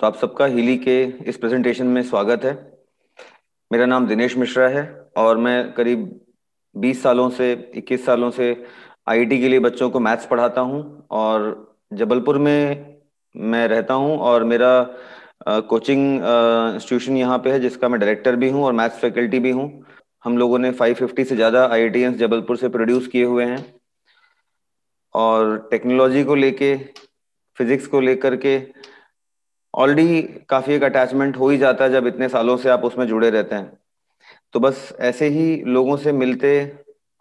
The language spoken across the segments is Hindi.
तो आप सबका हिली के इस प्रेजेंटेशन में स्वागत है मेरा नाम दिनेश मिश्रा है और मैं करीब 20 सालों से 21 सालों से आईआईटी के लिए बच्चों को मैथ्स पढ़ाता हूं और जबलपुर में मैं रहता हूं और मेरा कोचिंग इंस्टीट्यूशन यहाँ पे है जिसका मैं डायरेक्टर भी हूँ और मैथ्स फैकल्टी भी हूँ हम लोगों ने 550 से ज़्यादा आई जबलपुर से प्रोड्यूस किए हुए हैं और टेक्नोलॉजी को लेके फिजिक्स को लेकर के ऑलरेडी काफी एक अटैचमेंट हो ही जाता है जब इतने सालों से आप उसमें जुड़े रहते हैं तो बस ऐसे ही लोगों से मिलते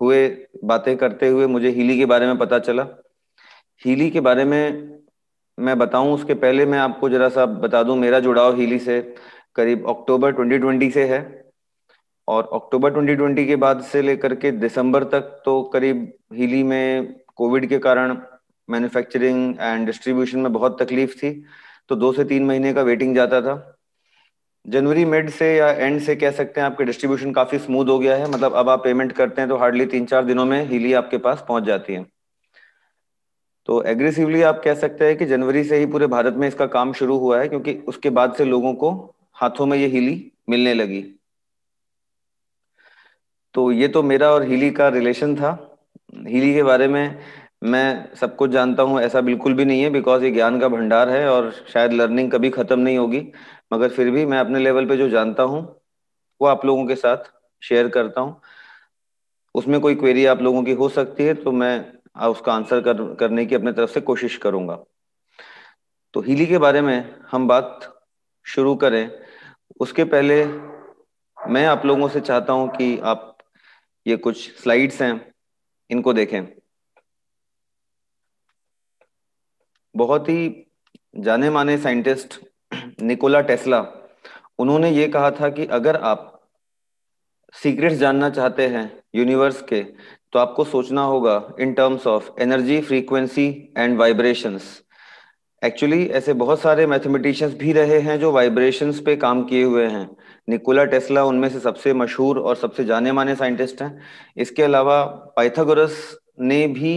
हुए बातें करते हुए मुझे हीली के बारे में पता चला हीली के बारे में मैं बताऊं उसके पहले मैं आपको जरा सा बता दूं मेरा जुड़ाव हीली से करीब अक्टूबर 2020 से है और अक्टूबर 2020 के बाद से लेकर के दिसंबर तक तो करीब हीली में कोविड के कारण मैन्युफैक्चरिंग एंड डिस्ट्रीब्यूशन में बहुत तकलीफ थी तो दो से तीन महीने का वेटिंग जाता था जनवरी मिड से या एंड से कह सकते हैं आपके डिस्ट्रीब्यूशन काफी स्मूथ हो गया है मतलब अब आप पेमेंट करते हैं तो हार्डली तीन चार दिनों में हीली आपके पास पहुंच जाती है तो एग्रेसिवली आप कह सकते हैं कि जनवरी से ही पूरे भारत में इसका काम शुरू हुआ है क्योंकि उसके बाद से लोगों को हाथों में ये हीली मिलने लगी तो ये तो मेरा और हीली का रिलेशन था हीली के बारे में मैं सब कुछ जानता हूँ ऐसा बिल्कुल भी नहीं है बिकॉज ये ज्ञान का भंडार है और शायद लर्निंग कभी खत्म नहीं होगी मगर फिर भी मैं अपने लेवल पे जो जानता हूँ वो आप लोगों के साथ शेयर करता हूँ उसमें कोई क्वेरी आप लोगों की हो सकती है तो मैं उसका आंसर कर, करने की अपने तरफ से कोशिश करूंगा तो हीली के बारे में हम बात शुरू करें उसके पहले मैं आप लोगों से चाहता हूं कि आप ये कुछ स्लाइड्स हैं इनको देखें बहुत ही जाने माने साइंटिस्ट निकोला टेस्ला उन्होंने ये कहा था कि अगर आप सीक्रेट्स जानना चाहते हैं यूनिवर्स के तो आपको सोचना होगा in terms of energy frequency and vibrations actually ऐसे बहुत सारे मैथमेटिशियंस भी रहे हैं जो वाइब्रेशंस पे काम किए हुए हैं निकोला टेस्ला उनमें से सबसे मशहूर और सबसे जाने माने साइंटिस्ट हैं इसके अलावा पाइथागोरस ने भी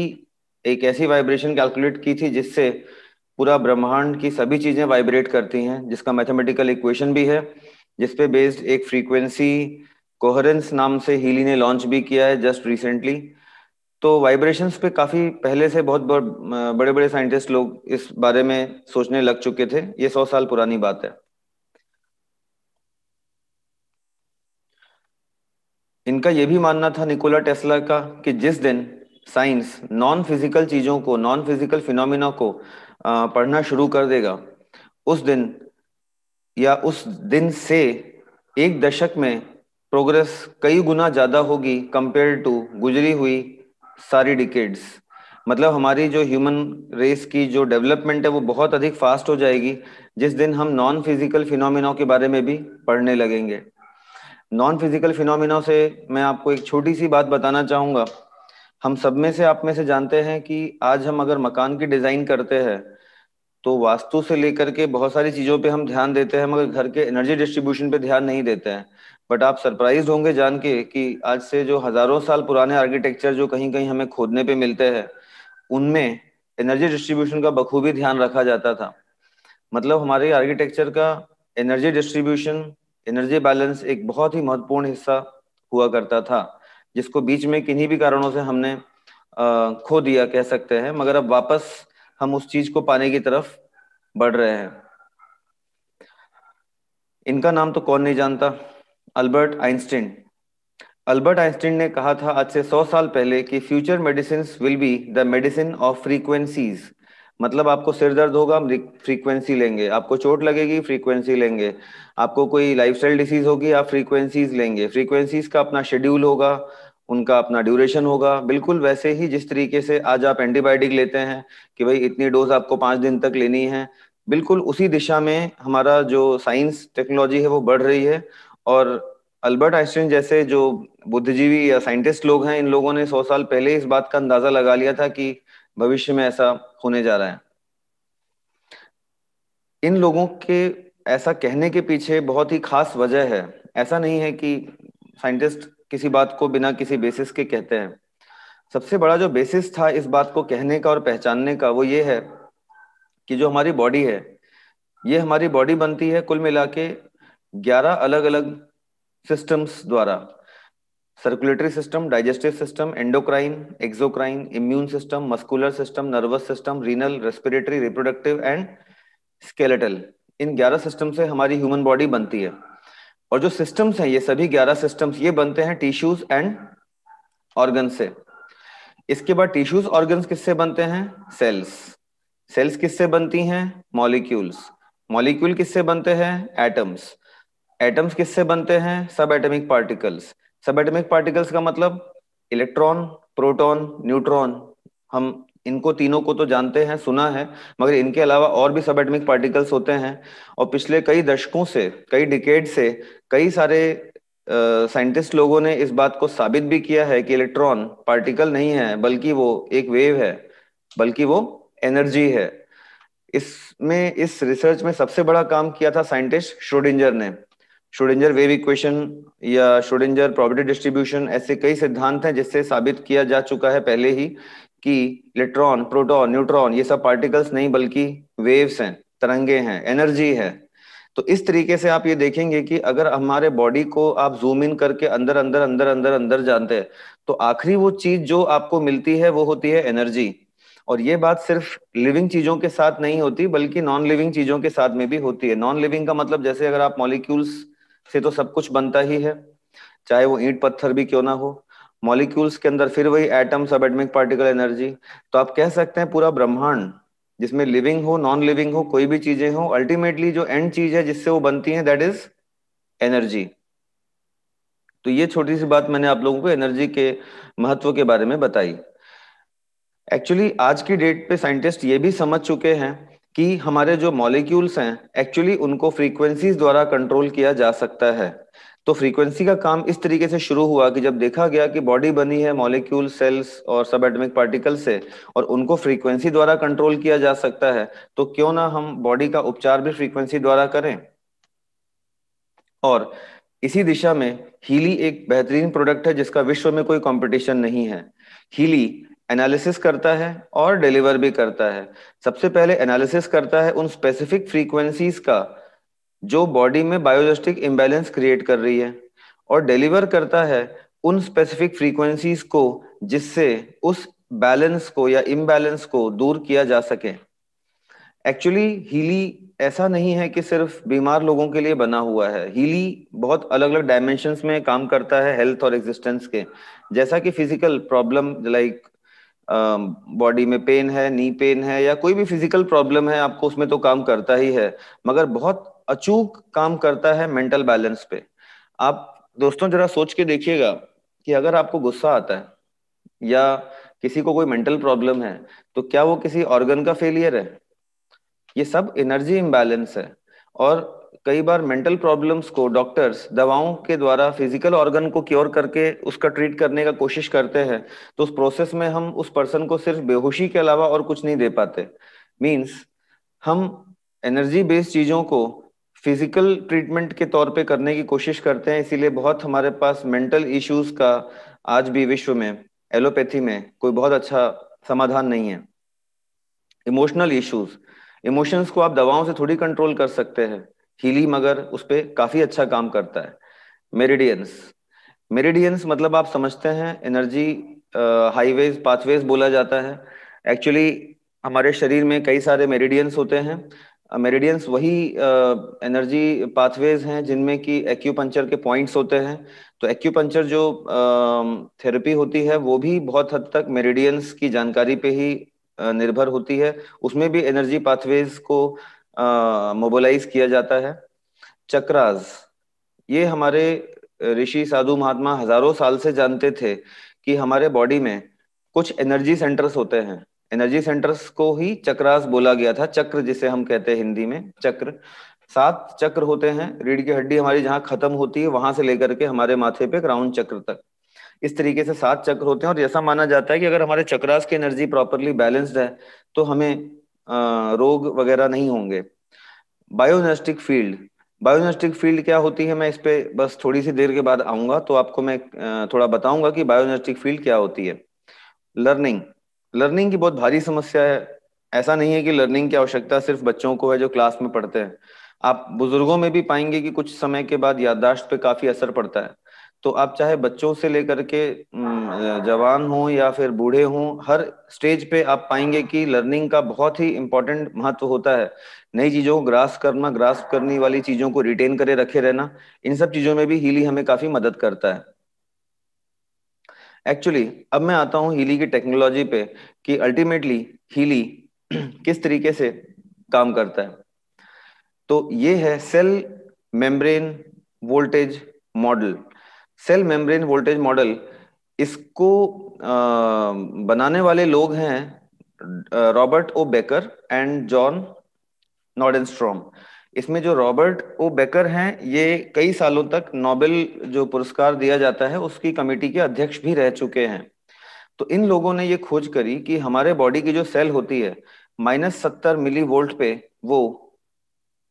एक ऐसी वाइब्रेशन कैलकुलेट की थी जिससे पूरा ब्रह्मांड की सभी चीजें वाइब्रेट करती हैं जिसका मैथमेटिकल इक्वेशन भी है जिसपे बेस्ड एक फ्रीक्वेंसी कोहरेंस नाम से हीली ने लॉन्च भी किया है जस्ट रिसेंटली तो वाइब्रेशंस पे काफी पहले से बहुत बड़े बड़े साइंटिस्ट लोग इस बारे में सोचने लग चुके थे ये सौ साल पुरानी बात है इनका यह भी मानना था निकोला टेस्ला का कि जिस दिन साइंस नॉन फिजिकल चीजों को नॉन फिजिकल फिनोमिना को पढ़ना शुरू कर देगा उस दिन या उस दिन से एक दशक में प्रोग्रेस कई गुना ज्यादा होगी कंपेयर टू गुजरी हुई सारी डिकेड्स मतलब हमारी जो ह्यूमन रेस की जो डेवलपमेंट है वो बहुत अधिक फास्ट हो जाएगी जिस दिन हम नॉन फिजिकल फिनोमिना के बारे में भी पढ़ने लगेंगे नॉन फिजिकल फिनोमिना से मैं आपको एक छोटी सी बात बताना चाहूंगा हम सब में से आप में से जानते हैं कि आज हम अगर मकान की डिजाइन करते हैं तो वास्तु से लेकर के बहुत सारी चीजों पे हम ध्यान देते हैं मगर घर के एनर्जी डिस्ट्रीब्यूशन पे ध्यान नहीं देते हैं बट आप सरप्राइज होंगे जान के कि आज से जो हजारों साल पुराने आर्किटेक्चर जो कहीं कहीं हमें खोदने पे मिलते हैं उनमें एनर्जी डिस्ट्रीब्यूशन का बखूबी ध्यान रखा जाता था मतलब हमारे आर्किटेक्चर का एनर्जी डिस्ट्रीब्यूशन एनर्जी बैलेंस एक बहुत ही महत्वपूर्ण हिस्सा हुआ करता था जिसको बीच में किन्हीं भी कारणों से हमने खो दिया कह सकते हैं मगर अब वापस हम उस चीज को पाने की तरफ बढ़ रहे हैं इनका नाम तो कौन नहीं जानता अल्बर्ट आइंस्टीन अल्बर्ट आइंस्टीन ने कहा था आज से सौ साल पहले कि future medicine will be the medicine of frequencies मतलब आपको सिर दर्द होगा हम फ्रीक्वेंसी लेंगे आपको चोट लगेगी फ्रीक्वेंसी लेंगे आपको कोई लाइफ स्टाइल डिसीज होगी आप फ्रीक्वेंसीज लेंगे फ्रीक्वेंसीज का अपना शेड्यूल होगा उनका अपना ड्यूरेशन होगा बिल्कुल वैसे ही जिस तरीके से आज आप एंटीबायोटिक लेते हैं कि भाई इतनी डोज आपको पांच दिन तक लेनी है बिल्कुल उसी दिशा में हमारा जो साइंस टेक्नोलॉजी है वो बढ़ रही है और अल्बर्ट आइंस्टीन जैसे जो बुद्धिजीवी या साइंटिस्ट लोग हैं इन लोगों ने सौ साल पहले इस बात का अंदाजा लगा लिया था कि भविष्य में ऐसा होने जा रहा है इन लोगों के ऐसा कहने के पीछे बहुत ही खास वजह है ऐसा नहीं है कि साइंटिस्ट किसी बात को बिना किसी बेसिस के कहते हैं सबसे बड़ा जो बेसिस था इस बात को कहने का और पहचानने का वो ये है कि जो हमारी बॉडी है ये हमारी बॉडी बनती है कुल मिला के ग्यारह अलग अलग सिस्टम्स द्वारा circulatory system digestive system endocrine exocrine immune system muscular system nervous system renal respiratory reproductive and skeletal in 11 system से हमारी ह्यूमन बॉडी बनती है और जो सिस्टम्स हैं ये सभी 11 सिस्टम्स ये बनते हैं टिश्यूज एंड ऑर्गन से इसके बाद टिश्यूज ऑर्गन किससे बनते हैं सेल्स सेल्स किससे बनती हैं मॉलिक्यूल्स मॉलिक्यूल किससे बनते हैं एटम्स एटम्स किससे बनते हैं सब एटमिक पार्टिकल्स सब एटमिक पार्टिकल्स का मतलब इलेक्ट्रॉन प्रोटॉन न्यूट्रॉन हम इनको तीनों को तो जानते हैं सुना है मगर इनके अलावा और भी सब एटमिक पार्टिकल्स होते हैं और पिछले कई दशकों से कई डिकेड से कई सारे साइंटिस्ट लोगों ने इस बात को साबित भी किया है कि इलेक्ट्रॉन पार्टिकल नहीं है बल्कि वो एक वेव है बल्कि वो एनर्जी है इसमें इस रिसर्च में सबसे बड़ा काम किया था साइंटिस्ट श्रोडिंजर ने शोडेंजर वेव इक्वेशन या शोडेंजर प्रॉपर्टी डिस्ट्रीब्यूशन ऐसे कई सिद्धांत हैं जिससे साबित किया जा चुका है पहले ही कि इलेक्ट्रॉन प्रोटॉन न्यूट्रॉन ये सब पार्टिकल्स नहीं बल्कि वेव्स हैं तरंगे हैं एनर्जी है तो इस तरीके से आप ये देखेंगे कि अगर हमारे बॉडी को आप जूम इन करके अंदर अंदर अंदर अंदर अंदर जानते हैं तो आखिरी वो चीज जो आपको मिलती है वो होती है एनर्जी और ये बात सिर्फ लिविंग चीजों के साथ नहीं होती बल्कि नॉन लिविंग चीजों के साथ में भी होती है नॉन लिविंग का मतलब जैसे अगर आप मॉलिक्यूल्स से तो सब कुछ बनता ही है चाहे वो ईंट पत्थर भी क्यों ना हो मॉलिक्यूल्स के अंदर फिर वही एटम सब एटमिक पार्टिकल एनर्जी तो आप कह सकते हैं पूरा ब्रह्मांड जिसमें लिविंग हो नॉन लिविंग हो कोई भी चीजें हो अल्टीमेटली जो एंड चीज है जिससे वो बनती है दैट इज एनर्जी तो ये छोटी सी बात मैंने आप लोगों को एनर्जी के महत्व के बारे में बताई एक्चुअली आज की डेट पे साइंटिस्ट ये भी समझ चुके हैं कि हमारे जो मॉलिक्यूल्स हैं एक्चुअली उनको फ्रीक्वेंसीज द्वारा कंट्रोल किया जा सकता है तो फ्रीक्वेंसी का काम इस तरीके से शुरू हुआ कि जब देखा गया कि बॉडी बनी है मॉलिक्यूल सेल्स और सब एटमिक पार्टिकल से और उनको फ्रीक्वेंसी द्वारा कंट्रोल किया जा सकता है तो क्यों ना हम बॉडी का उपचार भी फ्रीक्वेंसी द्वारा करें और इसी दिशा में हीली एक बेहतरीन प्रोडक्ट है जिसका विश्व में कोई कंपटीशन नहीं है हीली एनालिसिस करता है और डिलीवर भी करता है सबसे पहले एनालिसिस करता है उन स्पेसिफिक फ्रीक्वेंसीज का जो बॉडी में बायोजेस्टिक इम्बैलेंस क्रिएट कर रही है और डिलीवर करता है उन स्पेसिफिक फ्रीक्वेंसीज को जिससे उस बैलेंस को या इम्बैलेंस को दूर किया जा सके एक्चुअली हीली ऐसा नहीं है कि सिर्फ बीमार लोगों के लिए बना हुआ है हीली बहुत अलग अलग डायमेंशन में काम करता है हेल्थ और एग्जिस्टेंस के जैसा कि फिजिकल प्रॉब्लम लाइक बॉडी में पेन है नी पेन है या कोई भी फिजिकल प्रॉब्लम है आपको उसमें तो काम करता ही है मगर बहुत अचूक काम करता है मेंटल बैलेंस पे आप दोस्तों जरा सोच के देखिएगा कि अगर आपको गुस्सा आता है या किसी को कोई मेंटल प्रॉब्लम है तो क्या वो किसी ऑर्गन का फेलियर है ये सब एनर्जी इम्बैलेंस है और कई बार मेंटल प्रॉब्लम्स को डॉक्टर्स दवाओं के द्वारा फिजिकल ऑर्गन को क्योर करके उसका ट्रीट करने का कोशिश करते हैं तो उस प्रोसेस में हम उस पर्सन को सिर्फ बेहोशी के अलावा और कुछ नहीं दे पाते मीन्स हम एनर्जी बेस्ड चीजों को फिजिकल ट्रीटमेंट के तौर पे करने की कोशिश करते हैं इसीलिए बहुत हमारे पास मेंटल इश्यूज का आज भी विश्व में एलोपैथी में कोई बहुत अच्छा समाधान नहीं है इमोशनल इश्यूज इमोशंस को आप दवाओं से थोड़ी कंट्रोल कर सकते हैं हीली मगर उस पर काफी अच्छा काम करता है मेरिडियंस मेरिडियंस मतलब आप समझते हैं एनर्जी हाईवेज पाथवेज बोला जाता है एक्चुअली हमारे शरीर में कई सारे मेरिडियंस होते हैं मेरिडियंस वही एनर्जी पाथवेज हैं जिनमें कि एक्यूपंचर के पॉइंट्स होते हैं तो एक्यूपंचर जो थेरेपी होती है वो भी बहुत हद तक मेरिडियंस की जानकारी पे ही निर्भर होती है उसमें भी एनर्जी पाथवेज को uh, मोबालाइज किया जाता है चक्रास ये हमारे ऋषि साधु महात्मा हजारों साल से जानते थे कि हमारे बॉडी में कुछ एनर्जी सेंटर्स होते हैं एनर्जी सेंटर्स को ही चक्रास बोला गया था चक्र जिसे हम कहते हैं हिंदी में चक्र सात चक्र होते हैं रीढ़ की हड्डी हमारी जहाँ खत्म होती है वहां से लेकर के हमारे माथे पे क्राउन चक्र तक इस तरीके से सात चक्र होते हैं और ऐसा माना जाता है कि अगर हमारे चक्रास की एनर्जी प्रॉपरली बैलेंस्ड है तो हमें रोग वगैरह नहीं होंगे बायोनेस्टिक फील्ड बायोनेस्टिक फील्ड क्या होती है मैं इस पर बस थोड़ी सी देर के बाद आऊंगा तो आपको मैं थोड़ा बताऊंगा कि बायोनेस्टिक फील्ड क्या होती है लर्निंग लर्निंग की बहुत भारी समस्या है ऐसा नहीं है कि लर्निंग की आवश्यकता सिर्फ बच्चों को है जो क्लास में पढ़ते हैं आप बुजुर्गों में भी पाएंगे कि कुछ समय के बाद याददाश्त पे काफी असर पड़ता है तो आप चाहे बच्चों से लेकर के जवान हो या फिर बूढ़े हों हर स्टेज पे आप पाएंगे कि लर्निंग का बहुत ही इंपॉर्टेंट महत्व होता है नई चीजों को ग्रास करना ग्रास करने वाली चीजों को रिटेन करे रखे रहना इन सब चीजों में भी हीली हमें काफी मदद करता है एक्चुअली अब मैं आता हूँ हीली की टेक्नोलॉजी पे कि अल्टीमेटली हीली किस तरीके से काम करता है तो ये है cell membrane voltage model cell membrane voltage model इसको बनाने वाले लोग हैं Robert O Becker and John Nordenstrom इसमें जो रॉबर्ट ओ बेकर हैं ये कई सालों तक नोबेल जो पुरस्कार दिया जाता है उसकी कमेटी के अध्यक्ष भी रह चुके हैं तो इन लोगों ने ये खोज करी कि हमारे बॉडी की जो सेल होती है माइनस सत्तर मिली वोल्ट पे वो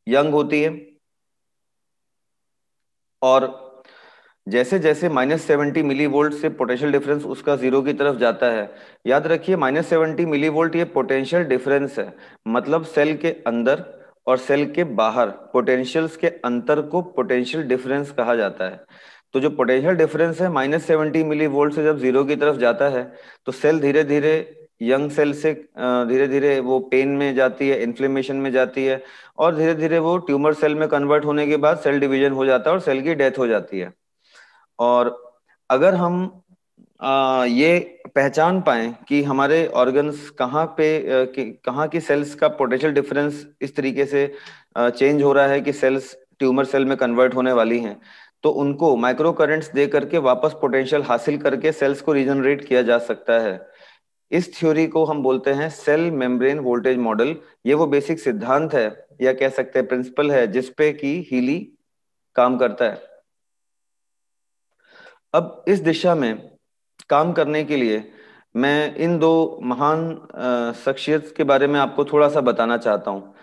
यंग होती है और जैसे जैसे माइनस सेवेंटी मिली वोल्ट से पोटेंशियल डिफरेंस उसका जीरो की तरफ जाता है याद रखिए माइनस सेवेंटी मिली वोल्ट ये पोटेंशियल डिफरेंस है मतलब सेल के अंदर और सेल के बाहर पोटेंशियल्स के अंतर को पोटेंशियल डिफरेंस कहा जाता है तो जो पोटेंशियल डिफरेंस है माइनस सेवेंटी मिली वोल्ट से जब जीरो की तरफ जाता है तो सेल धीरे धीरे यंग सेल से धीरे धीरे वो पेन में जाती है इन्फ्लेमेशन में जाती है और धीरे धीरे वो ट्यूमर सेल में कन्वर्ट होने के बाद सेल डिवीजन हो जाता है और सेल की डेथ हो जाती है और अगर हम आ, ये पहचान पाए कि हमारे ऑर्गन्स कहाँ पे कहाँ की सेल्स का पोटेंशियल डिफरेंस इस तरीके से चेंज हो रहा है कि सेल्स ट्यूमर सेल में कन्वर्ट होने वाली हैं तो उनको माइक्रो करेंट्स दे करके वापस पोटेंशियल हासिल करके सेल्स को रिजनरेट किया जा सकता है इस थ्योरी को हम बोलते हैं सेल मेम्ब्रेन वोल्टेज मॉडल ये वो बेसिक सिद्धांत है या कह सकते हैं प्रिंसिपल है जिसपे की हीली काम करता है अब इस दिशा में काम करने के लिए मैं इन दो महान शख्सियत के बारे में आपको थोड़ा सा बताना चाहता हूँ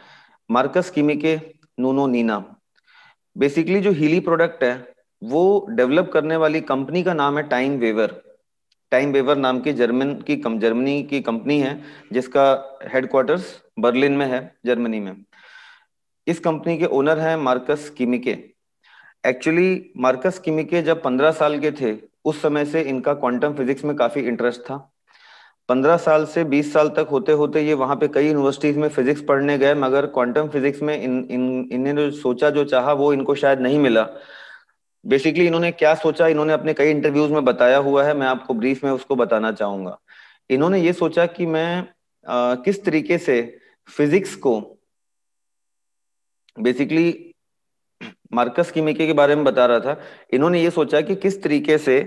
Marcus Schmieke Nuno Nina basically जो हीली प्रोडक्ट है वो डेवलप करने वाली कंपनी का नाम है टाइम वेवर टाइम वेवर नाम की जर्मन की कम जर्मनी की कंपनी है जिसका हेडक्वार्टर्स बर्लिन में है जर्मनी में इस कंपनी के ओनर है Marcus Schmieke actually Marcus Schmieke जब 15 साल के थे उस समय से इनका क्वांटम फिजिक्स में काफी इंटरेस्ट था 15 साल से 20 साल तक होते होते ये वहां पे कई यूनिवर्सिटीज में फिजिक्स पढ़ने गए मगर क्वांटम फिजिक्स में इन इन इन्होंने सोचा जो चाहा वो इनको शायद नहीं मिला बेसिकली इन्होंने क्या सोचा इन्होंने अपने कई इंटरव्यूज में बताया हुआ है मैं आपको ब्रीफ में उसको बताना चाहूंगा इन्होंने ये सोचा कि मैं आ, किस तरीके से फिजिक्स को बेसिकली मार्कस कीमेके के बारे में बता रहा था इन्होंने ये सोचा कि किस तरीके से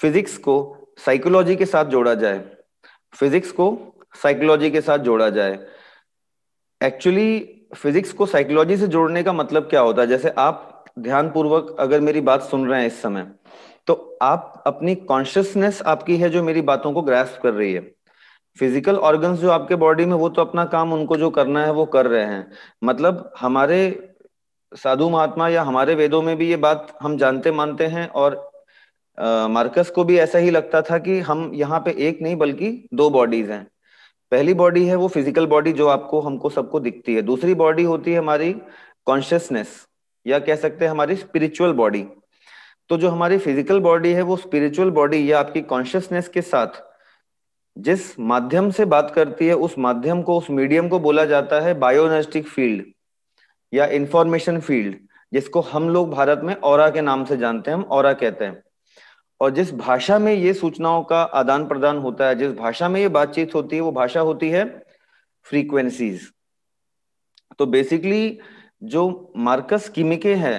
फिजिक्स को साइकोलॉजी के साथ जोड़ा जाए फिजिक्स को साइकोलॉजी के साथ जोड़ा जाए एक्चुअली फिजिक्स को साइकोलॉजी से जोड़ने का मतलब क्या होता है जैसे आप ध्यानपूर्वक अगर मेरी बात सुन रहे हैं इस समय तो आप अपनी कॉन्शियसनेस आपकी है जो मेरी बातों को ग्रेस्प कर रही है फिजिकल ऑर्गन्स जो आपके बॉडी में वो तो अपना काम उनको जो करना है वो कर रहे हैं मतलब हमारे साधु महात्मा या हमारे वेदों में भी ये बात हम जानते मानते हैं और मार्कस को भी ऐसा ही लगता था कि हम यहाँ पे एक नहीं बल्कि दो बॉडीज हैं पहली बॉडी है वो फिजिकल बॉडी जो आपको हमको सबको दिखती है दूसरी बॉडी होती है हमारी कॉन्शियसनेस या कह सकते हैं हमारी स्पिरिचुअल बॉडी तो जो हमारी फिजिकल बॉडी है वो स्पिरिचुअल बॉडी या आपकी कॉन्शियसनेस के साथ जिस माध्यम से बात करती है उस माध्यम को उस मीडियम को बोला जाता है बायोनेस्टिक फील्ड या इंफॉर्मेशन फील्ड जिसको हम लोग भारत में और के नाम से जानते हैं हम और कहते हैं और जिस भाषा में ये सूचनाओं का आदान प्रदान होता है जिस भाषा में ये बातचीत होती है वो भाषा होती है फ्रीक्वेंसीज तो बेसिकली जो मार्कस किमिके हैं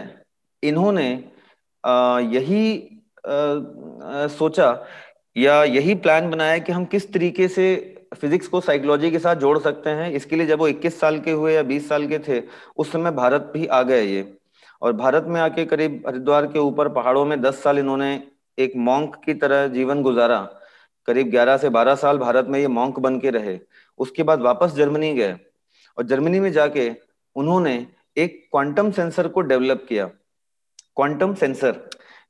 इन्होंने यही सोचा या यही प्लान बनाया कि हम किस तरीके से फिजिक्स को साइकोलॉजी के साथ जोड़ सकते हैं इसके लिए जब वो 21 साल के हुए या 20 साल के थे उस समय भारत भी आ गए ये और भारत में आके करीब हरिद्वार के ऊपर पहाड़ों में 10 साल इन्होंने एक मॉन्क की तरह जीवन गुजारा करीब 11 से 12 साल भारत में ये मॉन्क बन के रहे उसके बाद वापस जर्मनी गए और जर्मनी में जाके उन्होंने एक क्वांटम सेंसर को डेवलप किया क्वांटम सेंसर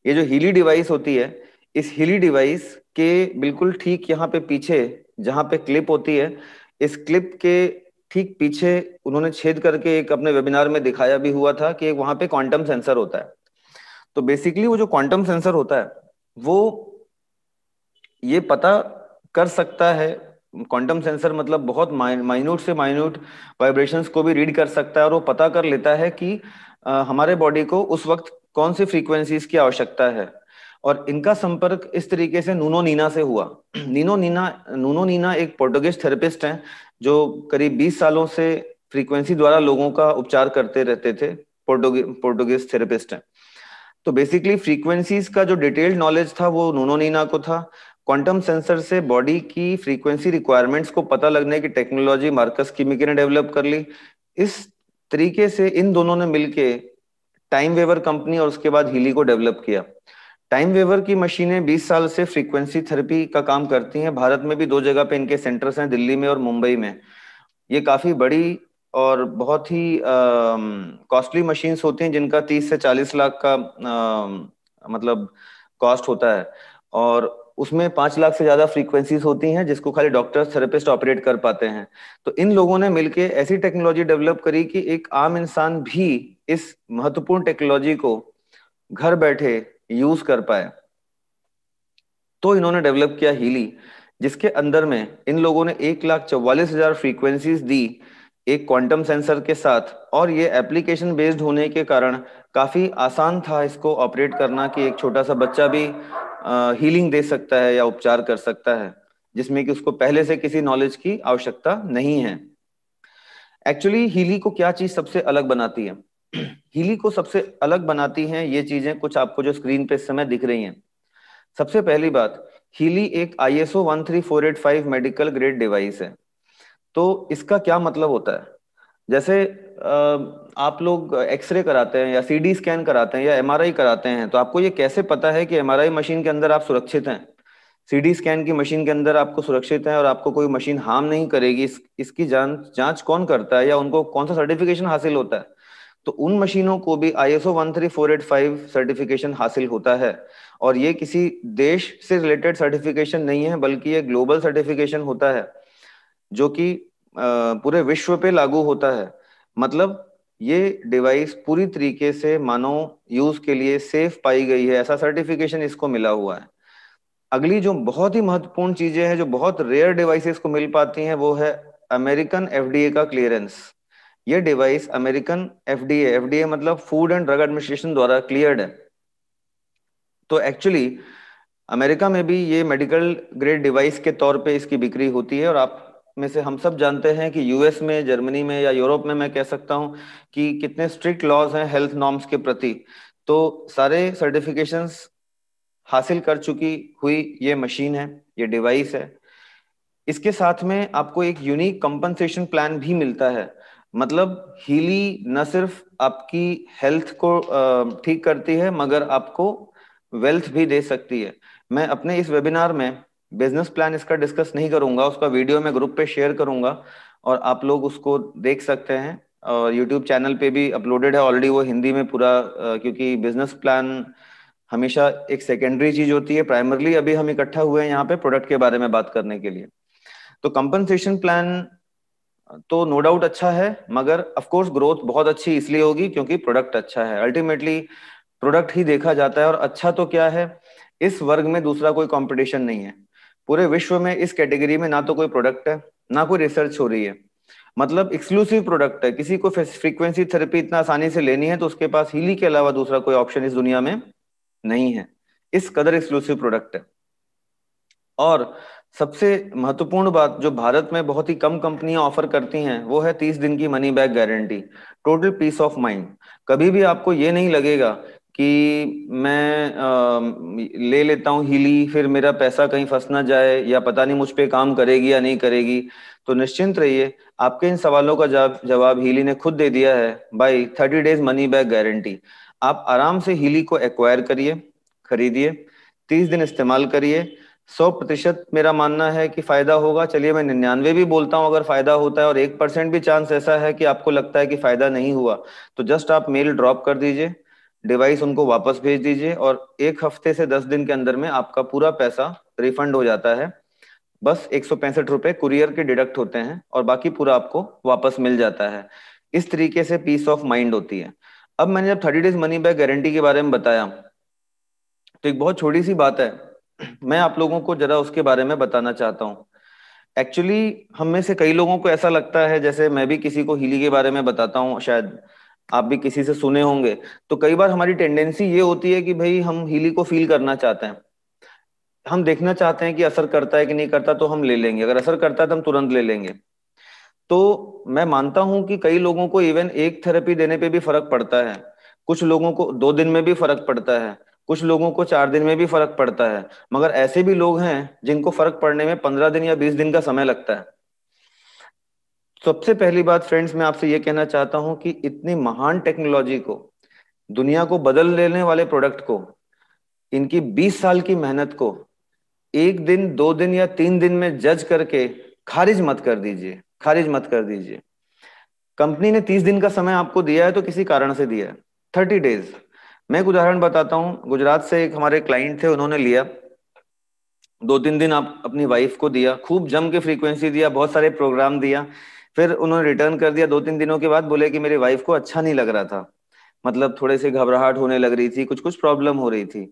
ये जो हीली डिवाइस होती है इस हीली डिवाइस के बिल्कुल ठीक यहाँ पे पीछे जहां पे क्लिप होती है इस क्लिप के ठीक पीछे उन्होंने छेद करके एक अपने वेबिनार में दिखाया भी हुआ था कि वहां पे क्वांटम सेंसर होता है तो बेसिकली वो जो क्वांटम सेंसर होता है वो ये पता कर सकता है क्वांटम सेंसर मतलब बहुत माइन्यूट से माइन्यूट वाइब्रेशंस को भी रीड कर सकता है और वो पता कर लेता है कि आ, हमारे बॉडी को उस वक्त कौन सी फ्रीक्वेंसीज की आवश्यकता है और इनका संपर्क इस तरीके से नूनो नीना से हुआ नीनो नीना नूनो नीना एक पोर्टुगेज थेरेपिस्ट हैं जो करीब 20 सालों से फ्रीक्वेंसी द्वारा लोगों का उपचार करते रहते थे पोर्टुगेज थेरेपिस्ट हैं तो बेसिकली फ्रीक्वेंसीज का जो डिटेल्ड नॉलेज था वो नूनो नीना को था क्वांटम सेंसर से बॉडी की फ्रीक्वेंसी रिक्वायरमेंट्स को पता लगने की टेक्नोलॉजी मार्कस किमिकी ने डेवलप कर ली इस तरीके से इन दोनों ने मिलके टाइम वेवर कंपनी और उसके बाद हीली को डेवलप किया टाइम वेवर की मशीनें 20 साल से फ्रीक्वेंसी थेरेपी का काम करती हैं भारत में भी दो जगह पे इनके सेंटर्स हैं दिल्ली में और मुंबई में ये काफी बड़ी और बहुत ही कॉस्टली मशीन्स होती हैं जिनका 30 से 40 लाख का आ, मतलब कॉस्ट होता है और उसमें पांच लाख से ज्यादा फ्रीक्वेंसीज होती हैं जिसको खाली डॉक्टर्स थेरेपिस्ट ऑपरेट कर पाते हैं तो इन लोगों ने मिलकर ऐसी टेक्नोलॉजी डेवलप करी कि एक आम इंसान भी इस महत्वपूर्ण टेक्नोलॉजी को घर बैठे यूज कर पाए तो इन्होंने डेवलप किया हीली जिसके अंदर में इन लोगों ने एक लाख चौवालीस हजार फ्रीक्वेंसीज दी एक क्वांटम सेंसर के साथ और ये एप्लीकेशन बेस्ड होने के कारण काफ़ी आसान था इसको ऑपरेट करना कि एक छोटा सा बच्चा भी आ, हीलिंग दे सकता है या उपचार कर सकता है जिसमें कि उसको पहले से किसी नॉलेज की आवश्यकता नहीं है एक्चुअली हीली को क्या चीज़ सबसे अलग बनाती है हीली को सबसे अलग बनाती हैं ये चीजें कुछ आपको जो स्क्रीन पे इस समय दिख रही हैं सबसे पहली बात हीली एक I S O medical grade device है तो इसका क्या मतलब होता है जैसे आप लोग एक्सरे कराते हैं या सीडी स्कैन कराते हैं या एमआरआई कराते हैं तो आपको ये कैसे पता है कि एमआरआई मशीन के अंदर आप सुरक्षित हैं सीडी स्कैन की मशीन के अंदर आपको सुरक्षित है और आपको कोई मशीन हार्म नहीं करेगी इस, इसकी जांच जांच कौन करता है या उनको कौन सा सर्टिफिकेशन हासिल होता है तो उन मशीनों को भी आई एस सर्टिफिकेशन हासिल होता है और ये किसी देश से रिलेटेड सर्टिफिकेशन नहीं है बल्कि ये ग्लोबल सर्टिफिकेशन होता है जो कि पूरे विश्व पे लागू होता है मतलब ये डिवाइस पूरी तरीके से मानव यूज के लिए सेफ पाई गई है ऐसा सर्टिफिकेशन इसको मिला हुआ है अगली जो बहुत ही महत्वपूर्ण चीजें हैं जो बहुत रेयर डिवाइसेस को मिल पाती हैं वो है अमेरिकन एफडीए का क्लियरेंस ये डिवाइस अमेरिकन एफडीए एफडीए मतलब फूड एंड ड्रग एडमिनिस्ट्रेशन द्वारा क्लियर्ड है तो एक्चुअली अमेरिका में भी ये मेडिकल ग्रेड डिवाइस के तौर पे इसकी बिक्री होती है और आप में से हम सब जानते हैं कि यूएस में जर्मनी में या यूरोप में मैं कह सकता हूँ कि कितने स्ट्रिक्ट लॉज हैं हेल्थ नॉर्म्स के प्रति तो सारे सर्टिफिकेशंस हासिल कर चुकी हुई ये मशीन है ये डिवाइस है इसके साथ में आपको एक यूनिक कंपनसेशन प्लान भी मिलता है मतलब हीली न सिर्फ आपकी हेल्थ को ठीक करती है मगर आपको वेल्थ भी दे सकती है मैं अपने इस वेबिनार में बिजनेस प्लान इसका डिस्कस नहीं करूंगा उसका वीडियो मैं ग्रुप पे शेयर करूंगा और आप लोग उसको देख सकते हैं और यूट्यूब चैनल पे भी अपलोडेड है ऑलरेडी वो हिंदी में पूरा क्योंकि बिजनेस प्लान हमेशा एक सेकेंडरी चीज होती है प्राइमरली अभी हम इकट्ठा हुए हैं यहाँ पे प्रोडक्ट के बारे में बात करने के लिए तो कंपनसेशन प्लान तो नो डाउट अच्छा है मगर ऑफ कोर्स ग्रोथ बहुत अच्छी इसलिए होगी क्योंकि प्रोडक्ट अच्छा है अल्टीमेटली प्रोडक्ट ही देखा जाता है और अच्छा तो क्या है इस वर्ग में दूसरा कोई कंपटीशन नहीं है पूरे विश्व में इस कैटेगरी में ना तो कोई प्रोडक्ट है ना कोई रिसर्च हो रही है मतलब एक्सक्लूसिव प्रोडक्ट है किसी को फ्रीक्वेंसी थेरेपी इतना आसानी से लेनी है तो उसके पास हीली के अलावा दूसरा कोई ऑप्शन इस दुनिया में नहीं है इस कदर एक्सक्लूसिव प्रोडक्ट है और सबसे महत्वपूर्ण बात जो भारत में बहुत ही कम कंपनियां ऑफर करती हैं वो है तीस दिन की money back guarantee total peace of mind कभी भी आपको ये नहीं लगेगा कि मैं आ, ले लेता हूँ हीली फिर मेरा पैसा कहीं फंस ना जाए या पता नहीं मुझ पर काम करेगी या नहीं करेगी तो निश्चिंत रहिए आपके इन सवालों का जवाब जवाब हीली ने खुद दे दिया है by thirty days money back guarantee आप आराम से हीली को एक्वायर करिए खरीदिए तीस दिन इस्तेमाल करिए सौ प्रतिशत मेरा मानना है कि फायदा होगा चलिए मैं निन्यानवे भी बोलता हूँ अगर फायदा होता है और एक परसेंट भी चांस ऐसा है कि आपको लगता है कि फायदा नहीं हुआ तो जस्ट आप मेल ड्रॉप कर दीजिए डिवाइस उनको वापस भेज दीजिए और एक हफ्ते से दस दिन के अंदर में आपका पूरा पैसा रिफंड हो जाता है बस एक सौ पैंसठ रुपए कुरियर के डिडक्ट होते हैं और बाकी पूरा आपको वापस मिल जाता है इस तरीके से पीस ऑफ माइंड होती है अब मैंने जब thirty days money back guarantee के बारे में बताया तो एक बहुत छोटी सी बात है मैं आप लोगों को जरा उसके बारे में बताना चाहता हूँ एक्चुअली हम में से कई लोगों को ऐसा लगता है जैसे मैं भी किसी को हीली के बारे में बताता हूँ शायद आप भी किसी से सुने होंगे तो कई बार हमारी टेंडेंसी ये होती है कि भाई हम हीली को फील करना चाहते हैं हम देखना चाहते हैं कि असर करता है कि नहीं करता तो हम ले लेंगे अगर असर करता है तो हम तुरंत ले लेंगे तो मैं मानता हूं कि कई लोगों को इवन एक थेरेपी देने पे भी फर्क पड़ता है कुछ लोगों को दो दिन में भी फर्क पड़ता है कुछ लोगों को चार दिन में भी फर्क पड़ता है मगर ऐसे भी लोग हैं जिनको फर्क पड़ने में पंद्रह दिन या बीस दिन का समय लगता है सबसे पहली बात फ्रेंड्स मैं आपसे ये कहना चाहता हूं कि इतनी महान टेक्नोलॉजी को दुनिया को बदल लेने वाले प्रोडक्ट को इनकी 20 साल की मेहनत को एक दिन दो दिन या तीन दिन में जज करके खारिज मत कर दीजिए खारिज मत कर दीजिए कंपनी ने तीस दिन का समय आपको दिया है तो किसी कारण से दिया है थर्टी डेज मैं एक उदाहरण बताता हूँ गुजरात से एक हमारे क्लाइंट थे उन्होंने लिया दो तीन दिन आप अपनी वाइफ को दिया खूब जम के फ्रीक्वेंसी दिया बहुत सारे प्रोग्राम दिया फिर उन्होंने रिटर्न कर दिया दो तीन दिनों के बाद बोले कि मेरी वाइफ को अच्छा नहीं लग रहा था मतलब थोड़े से घबराहट होने लग रही थी कुछ कुछ प्रॉब्लम हो रही थी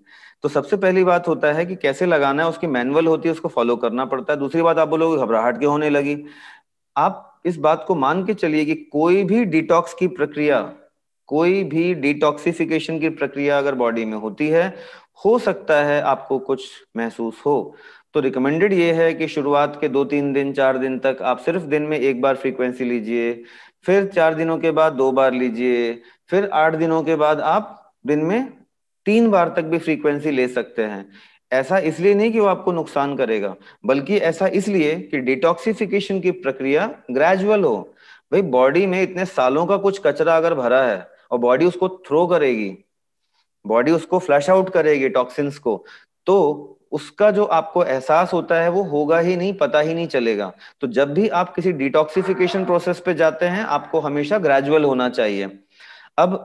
तो सबसे पहली बात होता है कि कैसे लगाना है उसकी मैनुअल होती है उसको फॉलो करना पड़ता है दूसरी बात आप बोलोगे घबराहट क्यों होने लगी आप इस बात को मान के चलिए कि कोई भी डिटॉक्स की प्रक्रिया कोई भी डिटॉक्सिफिकेशन की प्रक्रिया अगर बॉडी में होती है हो सकता है आपको कुछ महसूस हो तो रिकमेंडेड ये है कि शुरुआत के दो तीन दिन चार दिन तक आप सिर्फ दिन में एक बार फ्रीक्वेंसी लीजिए फिर चार दिनों के बाद दो बार लीजिए फिर आठ दिनों के बाद आप दिन में तीन बार तक भी फ्रीक्वेंसी ले सकते हैं ऐसा इसलिए नहीं कि वो आपको नुकसान करेगा बल्कि ऐसा इसलिए कि डिटॉक्सिफिकेशन की प्रक्रिया ग्रेजुअल हो भाई बॉडी में इतने सालों का कुछ कचरा अगर भरा है और बॉडी उसको थ्रो करेगी बॉडी उसको फ्लैश आउट करेगी टॉक्सिन्स को तो उसका जो आपको एहसास होता है वो होगा ही नहीं पता ही नहीं चलेगा तो जब भी आप किसी डिटॉक्सिफिकेशन प्रोसेस पे जाते हैं आपको हमेशा ग्रेजुअल होना चाहिए अब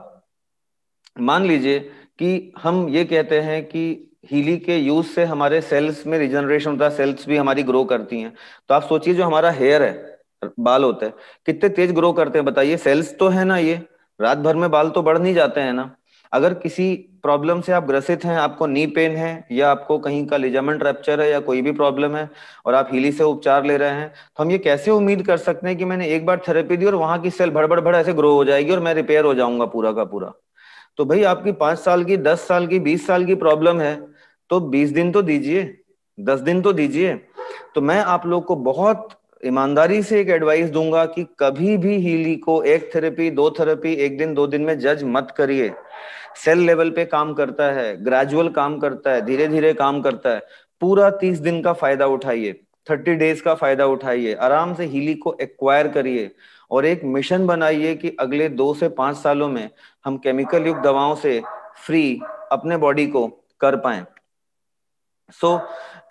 मान लीजिए कि हम ये कहते हैं कि हीली के यूज से हमारे सेल्स में रिजनरेशन होता है सेल्स भी हमारी ग्रो करती हैं तो आप सोचिए जो हमारा हेयर है बाल होते हैं कितने तेज ग्रो करते हैं बताइए सेल्स तो है ना ये रात भर में बाल तो बढ़ नहीं जाते हैं ना अगर किसी प्रॉब्लम से आप ग्रसित हैं आपको नी पेन है या आपको कहीं का लिजामेंट रेप्चर है या कोई भी प्रॉब्लम है और आप हीली से उपचार ले रहे हैं तो हम ये कैसे उम्मीद कर सकते हैं कि मैंने एक बार थेरेपी दी और वहां की सेल भड़बड़ भड़ ऐसे ग्रो हो जाएगी और मैं रिपेयर हो जाऊंगा पूरा का पूरा तो भाई आपकी पांच साल की दस साल की बीस साल की प्रॉब्लम है तो बीस दिन तो दीजिए दस दिन तो दीजिए तो मैं आप लोग को बहुत ईमानदारी से एक एडवाइस दूंगा कि कभी भी हीली को एक थेरेपी दो थेरेपी एक दिन दो दिन में जज मत करिए सेल लेवल पे काम करता है ग्रेजुअल काम करता है धीरे धीरे काम करता है पूरा तीस दिन का फायदा उठाइए थर्टी डेज का फायदा उठाइए आराम से हीली को एक्वायर करिए और एक मिशन बनाइए कि अगले दो से पांच सालों में हम केमिकल युक्त दवाओं से फ्री अपने बॉडी को कर पाए सो so,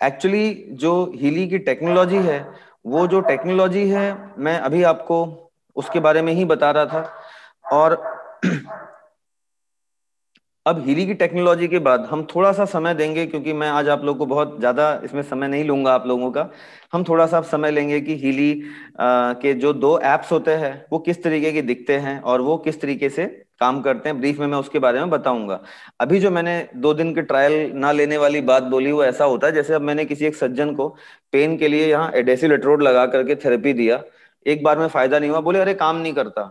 एक्चुअली जो हीली की टेक्नोलॉजी है वो जो टेक्नोलॉजी है मैं अभी आपको उसके बारे में ही बता रहा था और अब हीरी की टेक्नोलॉजी के बाद हम थोड़ा सा समय देंगे क्योंकि मैं आज आप लोग को बहुत ज्यादा इसमें समय नहीं लूंगा आप लोगों का हम थोड़ा सा समय लेंगे कि हीली आ, के जो दो एप्स होते हैं वो किस तरीके के दिखते हैं और वो किस तरीके से काम करते हैं ब्रीफ में मैं उसके बारे में बताऊंगा अभी जो मैंने दो दिन के ट्रायल ना लेने वाली बात बोली वो ऐसा होता है जैसे अब मैंने किसी एक सज्जन को पेन के लिए यहाँ एडेसिलेट्रोड लगा करके थेरेपी दिया एक बार में फायदा नहीं हुआ बोले अरे काम नहीं करता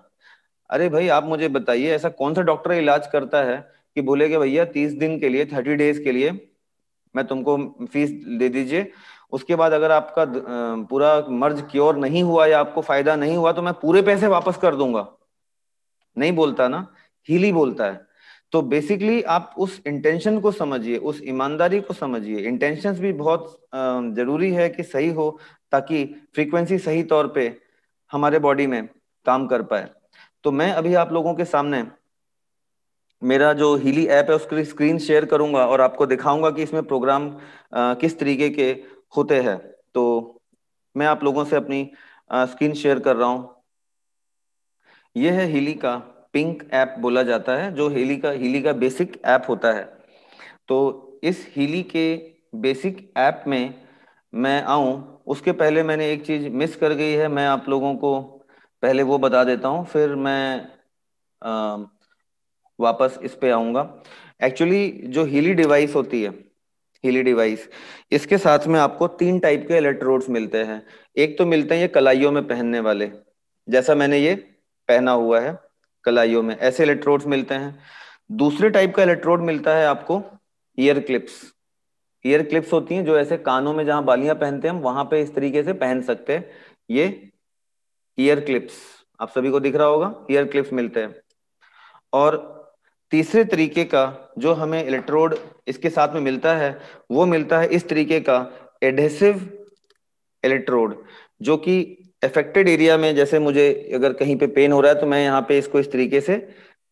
अरे भाई आप मुझे बताइए ऐसा कौन सा डॉक्टर इलाज करता है कि बोले कि भैया तीस दिन के लिए थर्टी डेज के लिए मैं तुमको फीस दे दीजिए उसके बाद अगर आपका पूरा मर्ज क्योर नहीं हुआ या आपको फायदा नहीं हुआ तो मैं पूरे पैसे वापस कर दूंगा नहीं बोलता ना हील ही बोलता है तो बेसिकली आप उस इंटेंशन को समझिए उस ईमानदारी को समझिए इंटेंशन भी बहुत जरूरी है कि सही हो ताकि फ्रीक्वेंसी सही तौर पे हमारे बॉडी में काम कर पाए तो मैं अभी आप लोगों के सामने मेरा जो हीली ऐप है उसकी स्क्रीन शेयर करूंगा और आपको दिखाऊंगा कि इसमें प्रोग्राम किस तरीके के होते हैं तो मैं आप लोगों से अपनी स्क्रीन शेयर कर रहा हूँ यह है हीली का पिंक ऐप बोला जाता है जो हीली का हीली का बेसिक ऐप होता है तो इस हीली के बेसिक ऐप में मैं आऊं उसके पहले मैंने एक चीज मिस कर गई है मैं आप लोगों को पहले वो बता देता हूं फिर मैं आ, वापस इस पे आऊंगा एक्चुअली जो हीली डिवाइस होती है हीली डिवाइस इसके साथ में आपको तीन टाइप के इलेक्ट्रोड्स मिलते हैं एक तो मिलते हैं ये कलाइयों में पहनने वाले जैसा मैंने ये पहना हुआ है कलाइयों में ऐसे इलेक्ट्रोड मिलते हैं दूसरे टाइप का इलेक्ट्रोड मिलता है आपको ईयर क्लिप्स ईयर क्लिप्स होती हैं जो ऐसे कानों में जहां बालियां पहनते हैं वहां पे इस तरीके से पहन सकते हैं ये ईयर क्लिप्स आप सभी को दिख रहा होगा ईयर क्लिप्स मिलते हैं और तीसरे तरीके का जो हमें इलेक्ट्रोड इसके साथ में मिलता है वो मिलता है इस तरीके का एडहेसिव इलेक्ट्रोड जो कि अफेक्टेड एरिया में जैसे मुझे अगर कहीं पे पेन हो रहा है तो मैं यहाँ पे इसको इस तरीके से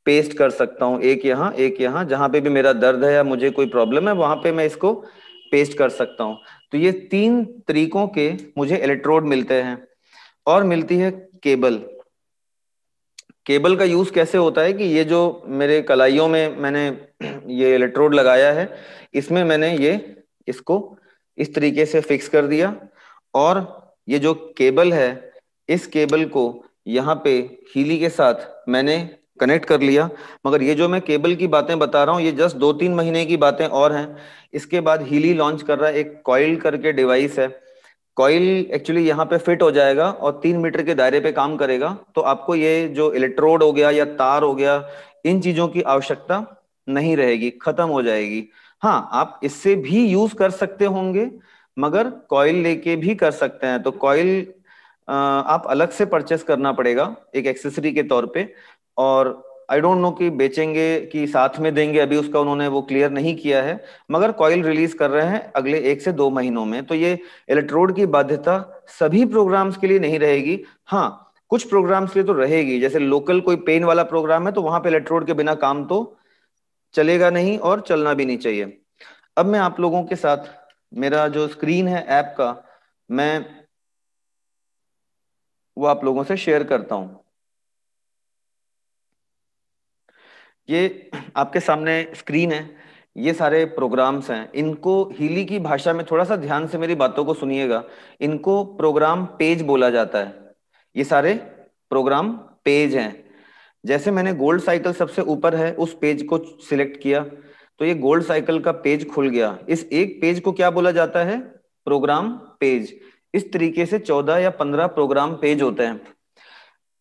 पेस्ट कर सकता हूँ एक यहाँ एक यहाँ जहां पे भी मेरा दर्द है या मुझे कोई प्रॉब्लम है वहां पे मैं इसको पेस्ट कर सकता हूँ तो ये तीन तरीकों के मुझे इलेक्ट्रोड मिलते हैं और मिलती है केबल केबल का यूज कैसे होता है कि ये जो मेरे कलाइयों में मैंने ये इलेक्ट्रोड लगाया है इसमें मैंने ये इसको इस तरीके से फिक्स कर दिया और ये जो केबल है इस केबल को यहाँ पे हीली के साथ मैंने कनेक्ट कर लिया मगर ये जो मैं केबल की बातें बता रहा हूँ ये जस्ट दो तीन महीने की बातें और हैं इसके बाद हीली लॉन्च कर रहा है एक कॉयल करके डिवाइस है कॉयल एक्चुअली यहाँ पे फिट हो जाएगा और तीन मीटर के दायरे पे काम करेगा तो आपको ये जो इलेक्ट्रोड हो गया या तार हो गया इन चीजों की आवश्यकता नहीं रहेगी खत्म हो जाएगी हाँ आप इससे भी यूज कर सकते होंगे मगर कॉइल लेके भी कर सकते हैं तो कॉइल आप अलग से परचेस करना पड़ेगा एक एक्सेसरी के तौर पे और आई डोंट नो कि बेचेंगे कि साथ में देंगे अभी उसका उन्होंने वो क्लियर नहीं किया है मगर कॉइल रिलीज कर रहे हैं अगले एक से दो महीनों में तो ये इलेक्ट्रोड की बाध्यता सभी प्रोग्राम्स के लिए नहीं रहेगी हाँ कुछ प्रोग्राम्स के लिए तो रहेगी जैसे लोकल कोई पेन वाला प्रोग्राम है तो वहां पे इलेक्ट्रोड के बिना काम तो चलेगा नहीं और चलना भी नहीं चाहिए अब मैं आप लोगों के साथ मेरा जो स्क्रीन है ऐप का मैं वो आप लोगों से शेयर करता हूं ये आपके सामने स्क्रीन है ये सारे प्रोग्राम्स हैं इनको हिली की भाषा में थोड़ा सा ध्यान से मेरी बातों को सुनिएगा इनको प्रोग्राम पेज बोला जाता है ये सारे प्रोग्राम पेज हैं जैसे मैंने गोल्ड साइकिल सबसे ऊपर है उस पेज को सिलेक्ट किया तो ये गोल्ड साइकिल का पेज खुल गया इस एक पेज को क्या बोला जाता है प्रोग्राम पेज इस तरीके से चौदह या पंद्रह प्रोग्राम पेज होते हैं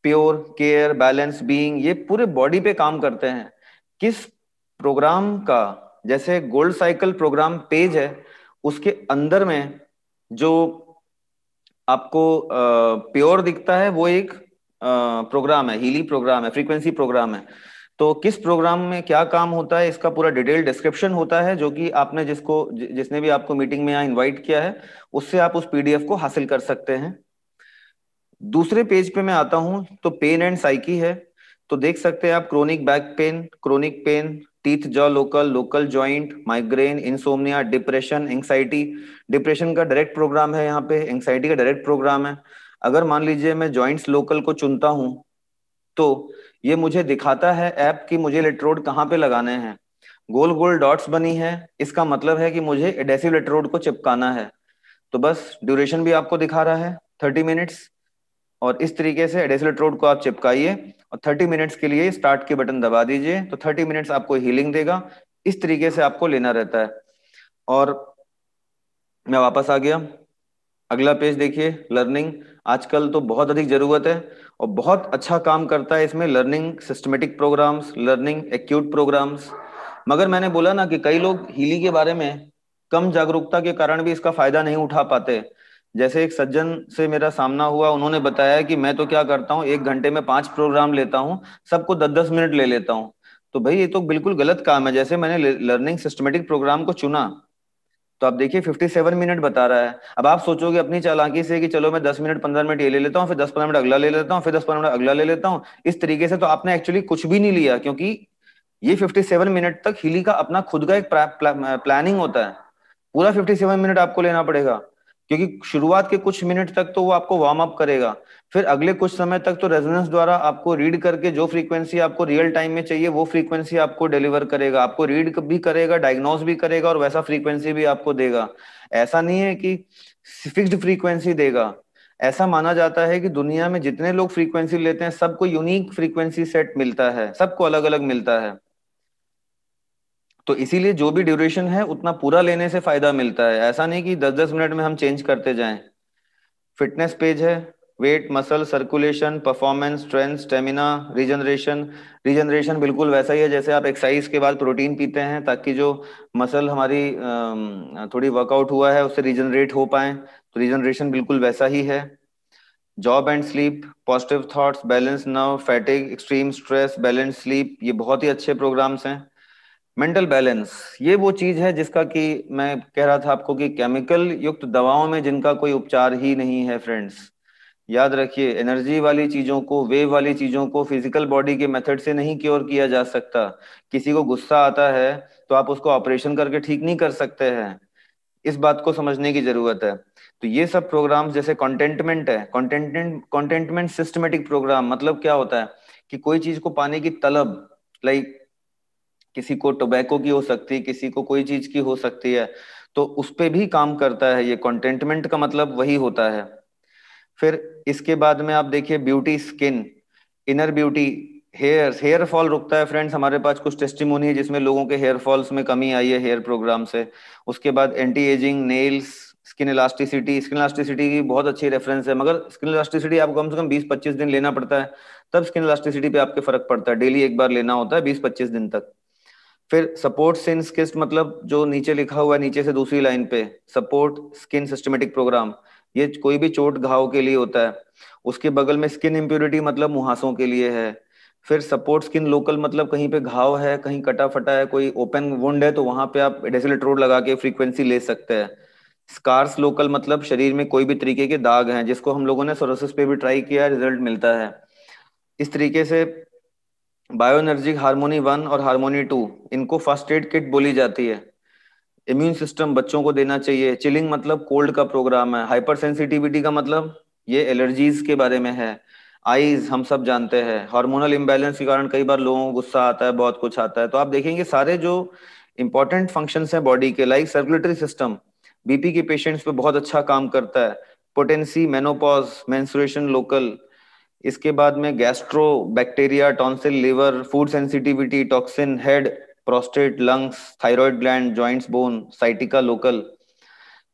प्योर केयर बैलेंस बीइंग ये पूरे बॉडी पे काम करते हैं किस प्रोग्राम का जैसे गोल्ड साइकिल प्रोग्राम पेज है उसके अंदर में जो आपको प्योर दिखता है वो एक प्रोग्राम है हीली प्रोग्राम है फ्रीक्वेंसी प्रोग्राम है तो किस प्रोग्राम में क्या काम होता है इसका पूरा डिटेल डिस्क्रिप्शन होता है जो कि आपने जिसको जिसने भी आपको मीटिंग में इनवाइट किया है उससे आप उस पीडीएफ को हासिल कर सकते हैं दूसरे पेज पे मैं आता हूं तो पेन एंड साइकी है तो देख सकते हैं आप chronic back pain chronic pain teeth jaw local local joint migraine insomnia depression anxiety depression का डायरेक्ट प्रोग्राम है यहाँ पे एंग्जाइटी का डायरेक्ट प्रोग्राम है अगर मान लीजिए मैं ज्वाइंट्स लोकल को चुनता हूँ तो ये मुझे दिखाता है ऐप की मुझे इलेक्ट्रोड कहाँ पे लगाने हैं गोल गोल डॉट्स बनी है इसका मतलब है कि मुझे एडेसिव इलेक्ट्रोड को चिपकाना है तो बस ड्यूरेशन भी आपको दिखा रहा है थर्टी मिनट्स और इस तरीके से एडेसिव इलेक्ट्रोड को आप चिपकाइए और थर्टी मिनट्स के लिए स्टार्ट के बटन दबा दीजिए तो थर्टी मिनट्स आपको हीलिंग देगा इस तरीके से आपको लेना रहता है और मैं वापस आ गया अगला पेज देखिए लर्निंग आजकल तो बहुत अधिक जरूरत है और बहुत अच्छा काम करता है इसमें learning systematic programs learning acute programs मगर मैंने बोला ना कि कई लोग हीली के बारे में कम जागरूकता के कारण भी इसका फायदा नहीं उठा पाते जैसे एक सज्जन से मेरा सामना हुआ उन्होंने बताया कि मैं तो क्या करता हूँ एक घंटे में पांच प्रोग्राम लेता हूँ सबको दस दस मिनट ले लेता हूँ तो भाई ये तो बिल्कुल गलत काम है जैसे मैंने लर्निंग सिस्टमेटिक प्रोग्राम को चुना तो आप देखिए 57 मिनट बता रहा है अब आप सोचोगे अपनी चालाकी से कि चलो मैं 10 मिनट 15 मिनट ये ले लेता हूँ फिर 10-15 मिनट अगला ले लेता हूँ फिर 10-15 मिनट अगला ले लेता हूँ इस तरीके से तो आपने एक्चुअली कुछ भी नहीं लिया क्योंकि ये 57 मिनट तक हिली का अपना खुद का एक प्लानिंग होता है पूरा 57 मिनट आपको लेना पड़ेगा क्योंकि शुरुआत के कुछ मिनट तक तो वो आपको वार्म अप करेगा फिर अगले कुछ समय तक तो रेजोनेंस द्वारा आपको रीड करके जो फ्रीक्वेंसी आपको रियल टाइम में चाहिए वो फ्रीक्वेंसी आपको डिलीवर करेगा आपको रीड भी करेगा डायग्नोज भी करेगा और वैसा फ्रीक्वेंसी भी आपको देगा ऐसा नहीं है कि फिक्स्ड फ्रीक्वेंसी देगा ऐसा माना जाता है कि दुनिया में जितने लोग फ्रीक्वेंसी लेते हैं सबको यूनिक फ्रीक्वेंसी सेट मिलता है सबको अलग अलग मिलता है तो इसीलिए जो भी ड्यूरेशन है उतना पूरा लेने से फायदा मिलता है ऐसा नहीं कि दस दस मिनट में हम चेंज करते जाएं फिटनेस पेज है weight muscle circulation performance strength stamina regeneration regeneration बिल्कुल वैसा ही है जैसे आप एक्सरसाइज के बाद प्रोटीन पीते हैं ताकि जो मसल हमारी थोड़ी वर्कआउट हुआ है उससे रिजनरेट हो पाए तो रिजनरेशन बिल्कुल वैसा ही है job and sleep positive thoughts balance nerve fatigue extreme stress balance sleep ये बहुत ही अच्छे प्रोग्राम्स हैं मेंटल बैलेंस ये वो चीज है जिसका कि मैं कह रहा था आपको कि केमिकल युक्त दवाओं में जिनका कोई उपचार ही नहीं है फ्रेंड्स याद रखिए एनर्जी वाली चीजों को वेव वाली चीजों को फिजिकल बॉडी के मेथड से नहीं क्योर किया जा सकता किसी को गुस्सा आता है तो आप उसको ऑपरेशन करके ठीक नहीं कर सकते हैं इस बात को समझने की जरूरत है तो ये सब प्रोग्राम जैसे कॉन्टेंटमेंट है कॉन्टेंटमेंट कॉन्टेंटमेंट सिस्टमेटिक प्रोग्राम मतलब क्या होता है कि कोई चीज को पाने की तलब लाइक किसी को टोबैको की हो सकती है किसी को कोई चीज की हो सकती है तो उस पर भी काम करता है ये कंटेंटमेंट का मतलब वही होता है फिर इसके बाद में आप देखिए beauty skin inner beauty hair hair fall रुकता है फ्रेंड्स हमारे पास कुछ टेस्टिमोनी है जिसमें लोगों के हेयर फॉल्स में कमी आई है हेयर प्रोग्राम से उसके बाद anti aging nails skin elasticity skin elasticity की बहुत अच्छी रेफरेंस है मगर स्किन इलास्टिसिटी आपको कम से कम 20-25 दिन लेना पड़ता है तब स्किन इलास्टिसिटी पे आपके फर्क पड़ता है डेली एक बार लेना होता है 20-25 दिन तक फिर सपोर्ट सिंस किस मतलब जो नीचे लिखा हुआ है नीचे से दूसरी लाइन पे सपोर्ट स्किन सिस्टमेटिक प्रोग्राम ये कोई भी चोट घाव के लिए होता है उसके बगल में स्किन इम्प्योरिटी मतलब मुहासों के लिए है फिर सपोर्ट स्किन लोकल मतलब कहीं पे घाव है कहीं कटा फटा है कोई ओपन वुंड है तो वहां पे आप डेसिलेट्रोड लगा के फ्रीक्वेंसी ले सकते हैं स्कार्स लोकल मतलब शरीर में कोई भी तरीके के दाग हैं जिसको हम लोगों ने सोरोसिस पे भी ट्राई किया रिजल्ट मिलता है इस तरीके से बायोएनर्जिक हार्मोनी वन और हार्मोनी टू इनको फर्स्ट एड किट बोली जाती है इम्यून सिस्टम बच्चों को देना चाहिए चिलिंग मतलब कोल्ड का प्रोग्राम है हाइपर सेंसिटिविटी का मतलब ये एलर्जीज के बारे में है आईज हम सब जानते हैं हार्मोनल इम्बेलेंस के कारण कई बार लोगों को गुस्सा आता है बहुत कुछ आता है तो आप देखेंगे सारे जो इंपॉर्टेंट फंक्शंस हैं बॉडी के लाइक सर्कुलेटरी सिस्टम बीपी के पेशेंट्स पे बहुत अच्छा काम करता है पोटेंसी मेनोपॉज मेंसुरेशन लोकल इसके बाद में gastro bacteria tonsil liver food sensitivity toxin head prostate lungs thyroid gland joints bone sciatica local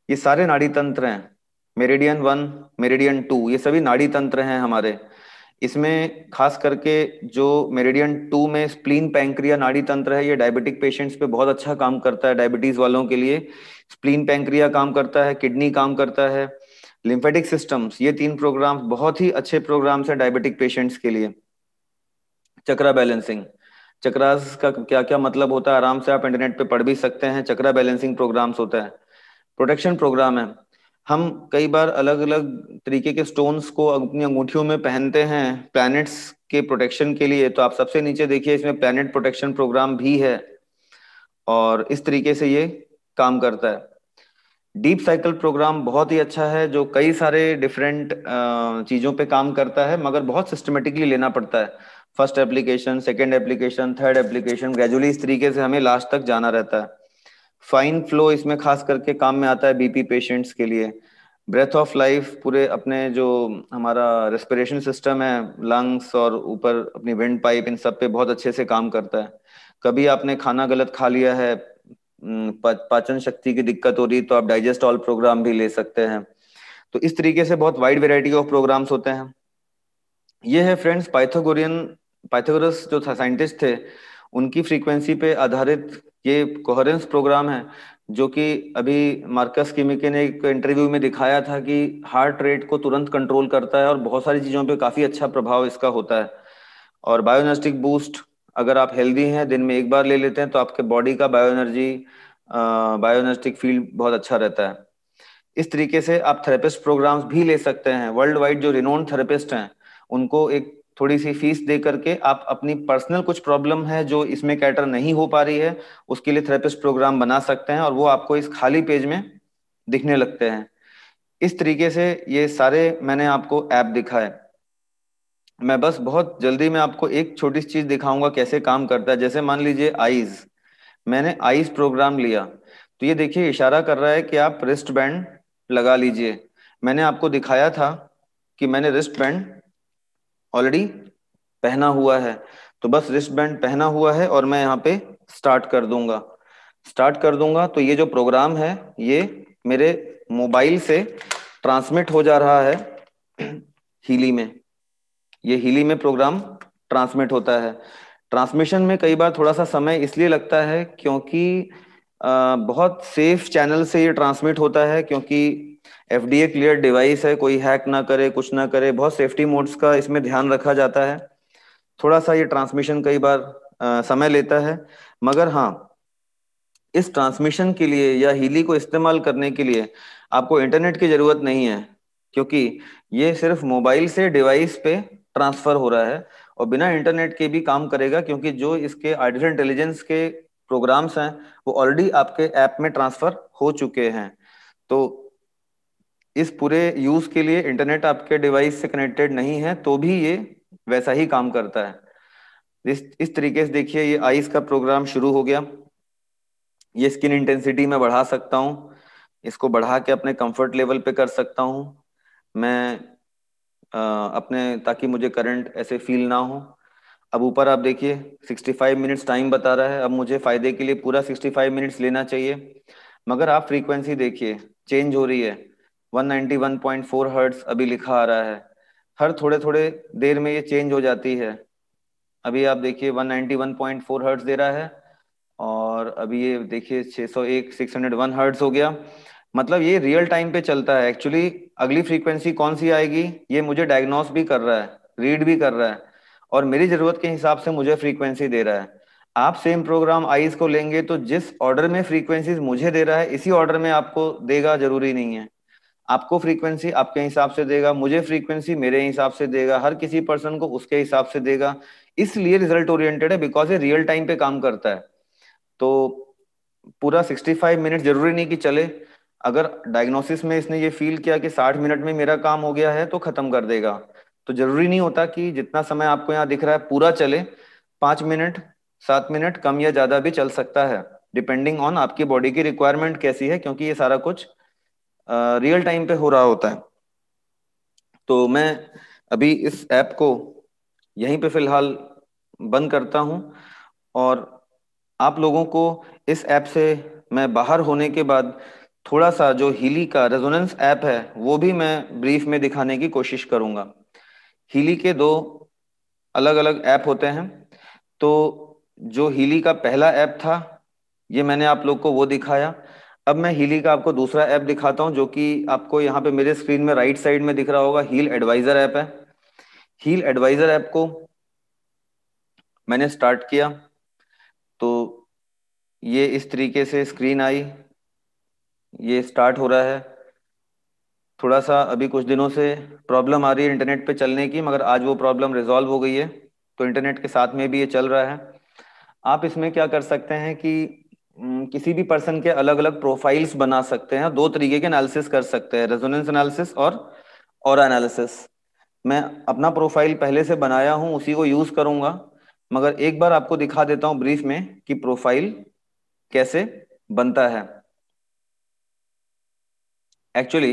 ये सारे नाड़ी तंत्र हैं मेरेडियन वन मेरेडियन टू ये सभी नाड़ी तंत्र हैं हमारे इसमें खास करके जो मेरेडियन टू में स्प्लीन पैंक्रिया नाड़ी तंत्र है ये डायबिटिक पेशेंट्स पे बहुत अच्छा काम करता है डायबिटीज वालों के लिए स्प्लीन पैंक्रिया काम करता है किडनी काम करता है लिम्फेटिक सिस्टम्स ये तीन प्रोग्राम बहुत ही अच्छे प्रोग्राम्स हैं डायबिटिक पेशेंट्स के लिए चक्रा बैलेंसिंग चक्रास का क्या क्या मतलब होता है आराम से आप इंटरनेट पे पढ़ भी सकते हैं चक्रा बैलेंसिंग प्रोग्राम्स होता है प्रोटेक्शन प्रोग्राम है हम कई बार अलग अलग तरीके के स्टोन्स को अपनी अंगूठियों में पहनते हैं प्लैनेट्स के प्रोटेक्शन के लिए तो आप सबसे नीचे देखिए इसमें प्लैनेट प्रोटेक्शन प्रोग्राम भी है और इस तरीके से ये काम करता है डीप साइकिल प्रोग्राम बहुत ही अच्छा है जो कई सारे डिफरेंट चीजों पे काम करता है मगर बहुत सिस्टमेटिकली लेना पड़ता है first application second application third application gradually इस तरीके से हमें लास्ट तक जाना रहता है फाइन फ्लो इसमें खास करके काम में आता है बीपी पेशेंट्स के लिए ब्रेथ ऑफ लाइफ पूरे अपने जो हमारा रेस्पिरेशन सिस्टम है लंग्स और ऊपर अपनी विंड पाइप इन सब पे बहुत अच्छे से काम करता है कभी आपने खाना गलत खा लिया है पाचन शक्ति की दिक्कत हो रही है तो आप डाइजेस्ट ऑल प्रोग्राम भी ले सकते हैं तो इस तरीके से बहुत वाइड वेराइटी ऑफ प्रोग्राम्स होते हैं ये है फ्रेंड्स पाइथोगोरियन पाइथोगोरस जो साइंटिस्ट थे उनकी फ्रीक्वेंसी पे आधारित ये कोहरेंस प्रोग्राम है जो कि अभी मार्कस किमिके ने एक इंटरव्यू में दिखाया था कि हार्ट रेट को तुरंत कंट्रोल करता है और बहुत सारी चीज़ों पे काफ़ी अच्छा प्रभाव इसका होता है और बायोनेस्टिक बूस्ट अगर आप हेल्दी हैं दिन में एक बार ले लेते हैं तो आपके बॉडी का बायो एनर्जी बायो फील्ड बहुत अच्छा रहता है इस तरीके से आप थेरेपिस्ट प्रोग्राम्स भी ले सकते हैं वर्ल्ड वाइड जो रिनोन थेरेपिस्ट हैं उनको एक थोड़ी सी फीस दे करके आप अपनी पर्सनल कुछ प्रॉब्लम है जो इसमें कैटर नहीं हो पा रही है उसके लिए थेरेपिस्ट प्रोग्राम बना सकते हैं और वो आपको इस खाली पेज में दिखने लगते हैं इस तरीके से ये सारे मैंने आपको ऐप दिखा है मैं बस बहुत जल्दी में आपको एक छोटी सी चीज दिखाऊंगा कैसे काम करता है जैसे मान लीजिए आईज मैंने आईज प्रोग्राम लिया तो ये देखिए इशारा कर रहा है कि आप रिस्ट बैंड लगा लीजिए मैंने आपको दिखाया था कि मैंने रिस्ट बैंड ऑलरेडी पहना हुआ है तो बस रिस्ट बैंड पहना हुआ है और मैं यहाँ पे स्टार्ट कर दूंगा स्टार्ट कर दूंगा तो ये जो प्रोग्राम है ये मेरे मोबाइल से ट्रांसमिट हो जा रहा है हीली में ये हिली में प्रोग्राम ट्रांसमिट होता है ट्रांसमिशन में कई बार थोड़ा सा समय इसलिए लगता है क्योंकि बहुत सेफ चैनल से ये ट्रांसमिट होता है क्योंकि F D A clear device है कोई हैक ना करे कुछ ना करे बहुत सेफ्टी मोड्स का इसमें ध्यान रखा जाता है थोड़ा सा ये ट्रांसमिशन कई बार समय लेता है मगर हाँ इस ट्रांसमिशन के लिए या हीली को इस्तेमाल करने के लिए आपको इंटरनेट की जरूरत नहीं है क्योंकि ये सिर्फ मोबाइल से डिवाइस पे ट्रांसफर हो रहा है और बिना इंटरनेट के भी काम करेगा क्योंकि जो इसके आर्टिफिशियल इंटेलिजेंस के प्रोग्राम्स हैं वो ऑलरेडी आपके ऐप में ट्रांसफर हो चुके हैं तो इस पूरे यूज के लिए इंटरनेट आपके डिवाइस से कनेक्टेड नहीं है तो भी ये वैसा ही काम करता है इस इस तरीके से देखिए ये आइस का प्रोग्राम शुरू हो गया ये स्किन इंटेंसिटी में बढ़ा सकता हूँ इसको बढ़ा के अपने कंफर्ट लेवल पे कर सकता हूँ मैं अपने ताकि मुझे करंट ऐसे फील ना हो अब ऊपर आप देखिए 65 मिनट्स टाइम बता रहा है अब मुझे फायदे के लिए पूरा 65 मिनट्स लेना चाहिए मगर आप फ्रीक्वेंसी देखिए चेंज हो रही है 191.4 हर्ट्ज अभी लिखा आ रहा है हर थोड़े थोड़े देर में ये चेंज हो जाती है अभी आप देखिए 191.4 हर्ट्स दे रहा है और अभी ये देखिए 601 601 हर्ट्स हो गया मतलब ये रियल टाइम पे चलता है एक्चुअली अगली फ्रीक्वेंसी कौन सी आएगी ये मुझे डायग्नोस भी कर रहा है रीड भी कर रहा है और मेरी जरूरत के हिसाब से मुझे फ्रीक्वेंसी दे रहा है आप सेम प्रोग्राम आईज को लेंगे तो जिस ऑर्डर में फ्रीक्वेंसी मुझे दे रहा है इसी ऑर्डर में आपको देगा जरूरी नहीं है आपको फ्रीक्वेंसी आपके हिसाब से देगा मुझे फ्रीक्वेंसी मेरे हिसाब से देगा हर किसी पर्सन को उसके हिसाब से देगा इसलिए रिजल्ट ओरिएंटेड है बिकॉज ये रियल टाइम पे काम करता है तो पूरा 65 मिनट जरूरी नहीं कि चले अगर डायग्नोसिस में इसने ये फील किया कि 60 मिनट में मेरा काम हो गया है तो खत्म कर देगा तो जरूरी नहीं होता कि जितना समय आपको यहाँ दिख रहा है पूरा चले पांच मिनट सात मिनट कम या ज्यादा भी चल सकता है डिपेंडिंग ऑन आपकी बॉडी की रिक्वायरमेंट कैसी है क्योंकि ये सारा कुछ रियल टाइम पे हो रहा होता है तो मैं अभी इस ऐप को यहीं पे फिलहाल बंद करता हूं और आप लोगों को इस ऐप से मैं बाहर होने के बाद थोड़ा सा जो हीली का रेजोनेंस ऐप है वो भी मैं ब्रीफ में दिखाने की कोशिश करूंगा हीली के दो अलग अलग ऐप होते हैं तो जो हीली का पहला ऐप था ये मैंने आप लोग को वो दिखाया अब मैं हीली का आपको दूसरा ऐप दिखाता हूँ जो कि आपको यहाँ पे मेरे स्क्रीन में राइट साइड में दिख रहा होगा हील एडवाइजर ऐप है हील एडवाइजर ऐप को मैंने स्टार्ट किया तो ये इस तरीके से स्क्रीन आई ये स्टार्ट हो रहा है थोड़ा सा अभी कुछ दिनों से प्रॉब्लम आ रही है इंटरनेट पे चलने की मगर आज वो प्रॉब्लम रिजॉल्व हो गई है तो इंटरनेट के साथ में भी ये चल रहा है आप इसमें क्या कर सकते हैं कि किसी भी पर्सन के अलग अलग प्रोफाइल्स बना सकते हैं दो तरीके के एनालिसिस कर सकते हैं रेजोनेंस एनालिसिस और और एनालिसिस मैं अपना प्रोफाइल पहले से बनाया हूं उसी को यूज करूंगा मगर एक बार आपको दिखा देता हूं ब्रीफ में कि प्रोफाइल कैसे बनता है एक्चुअली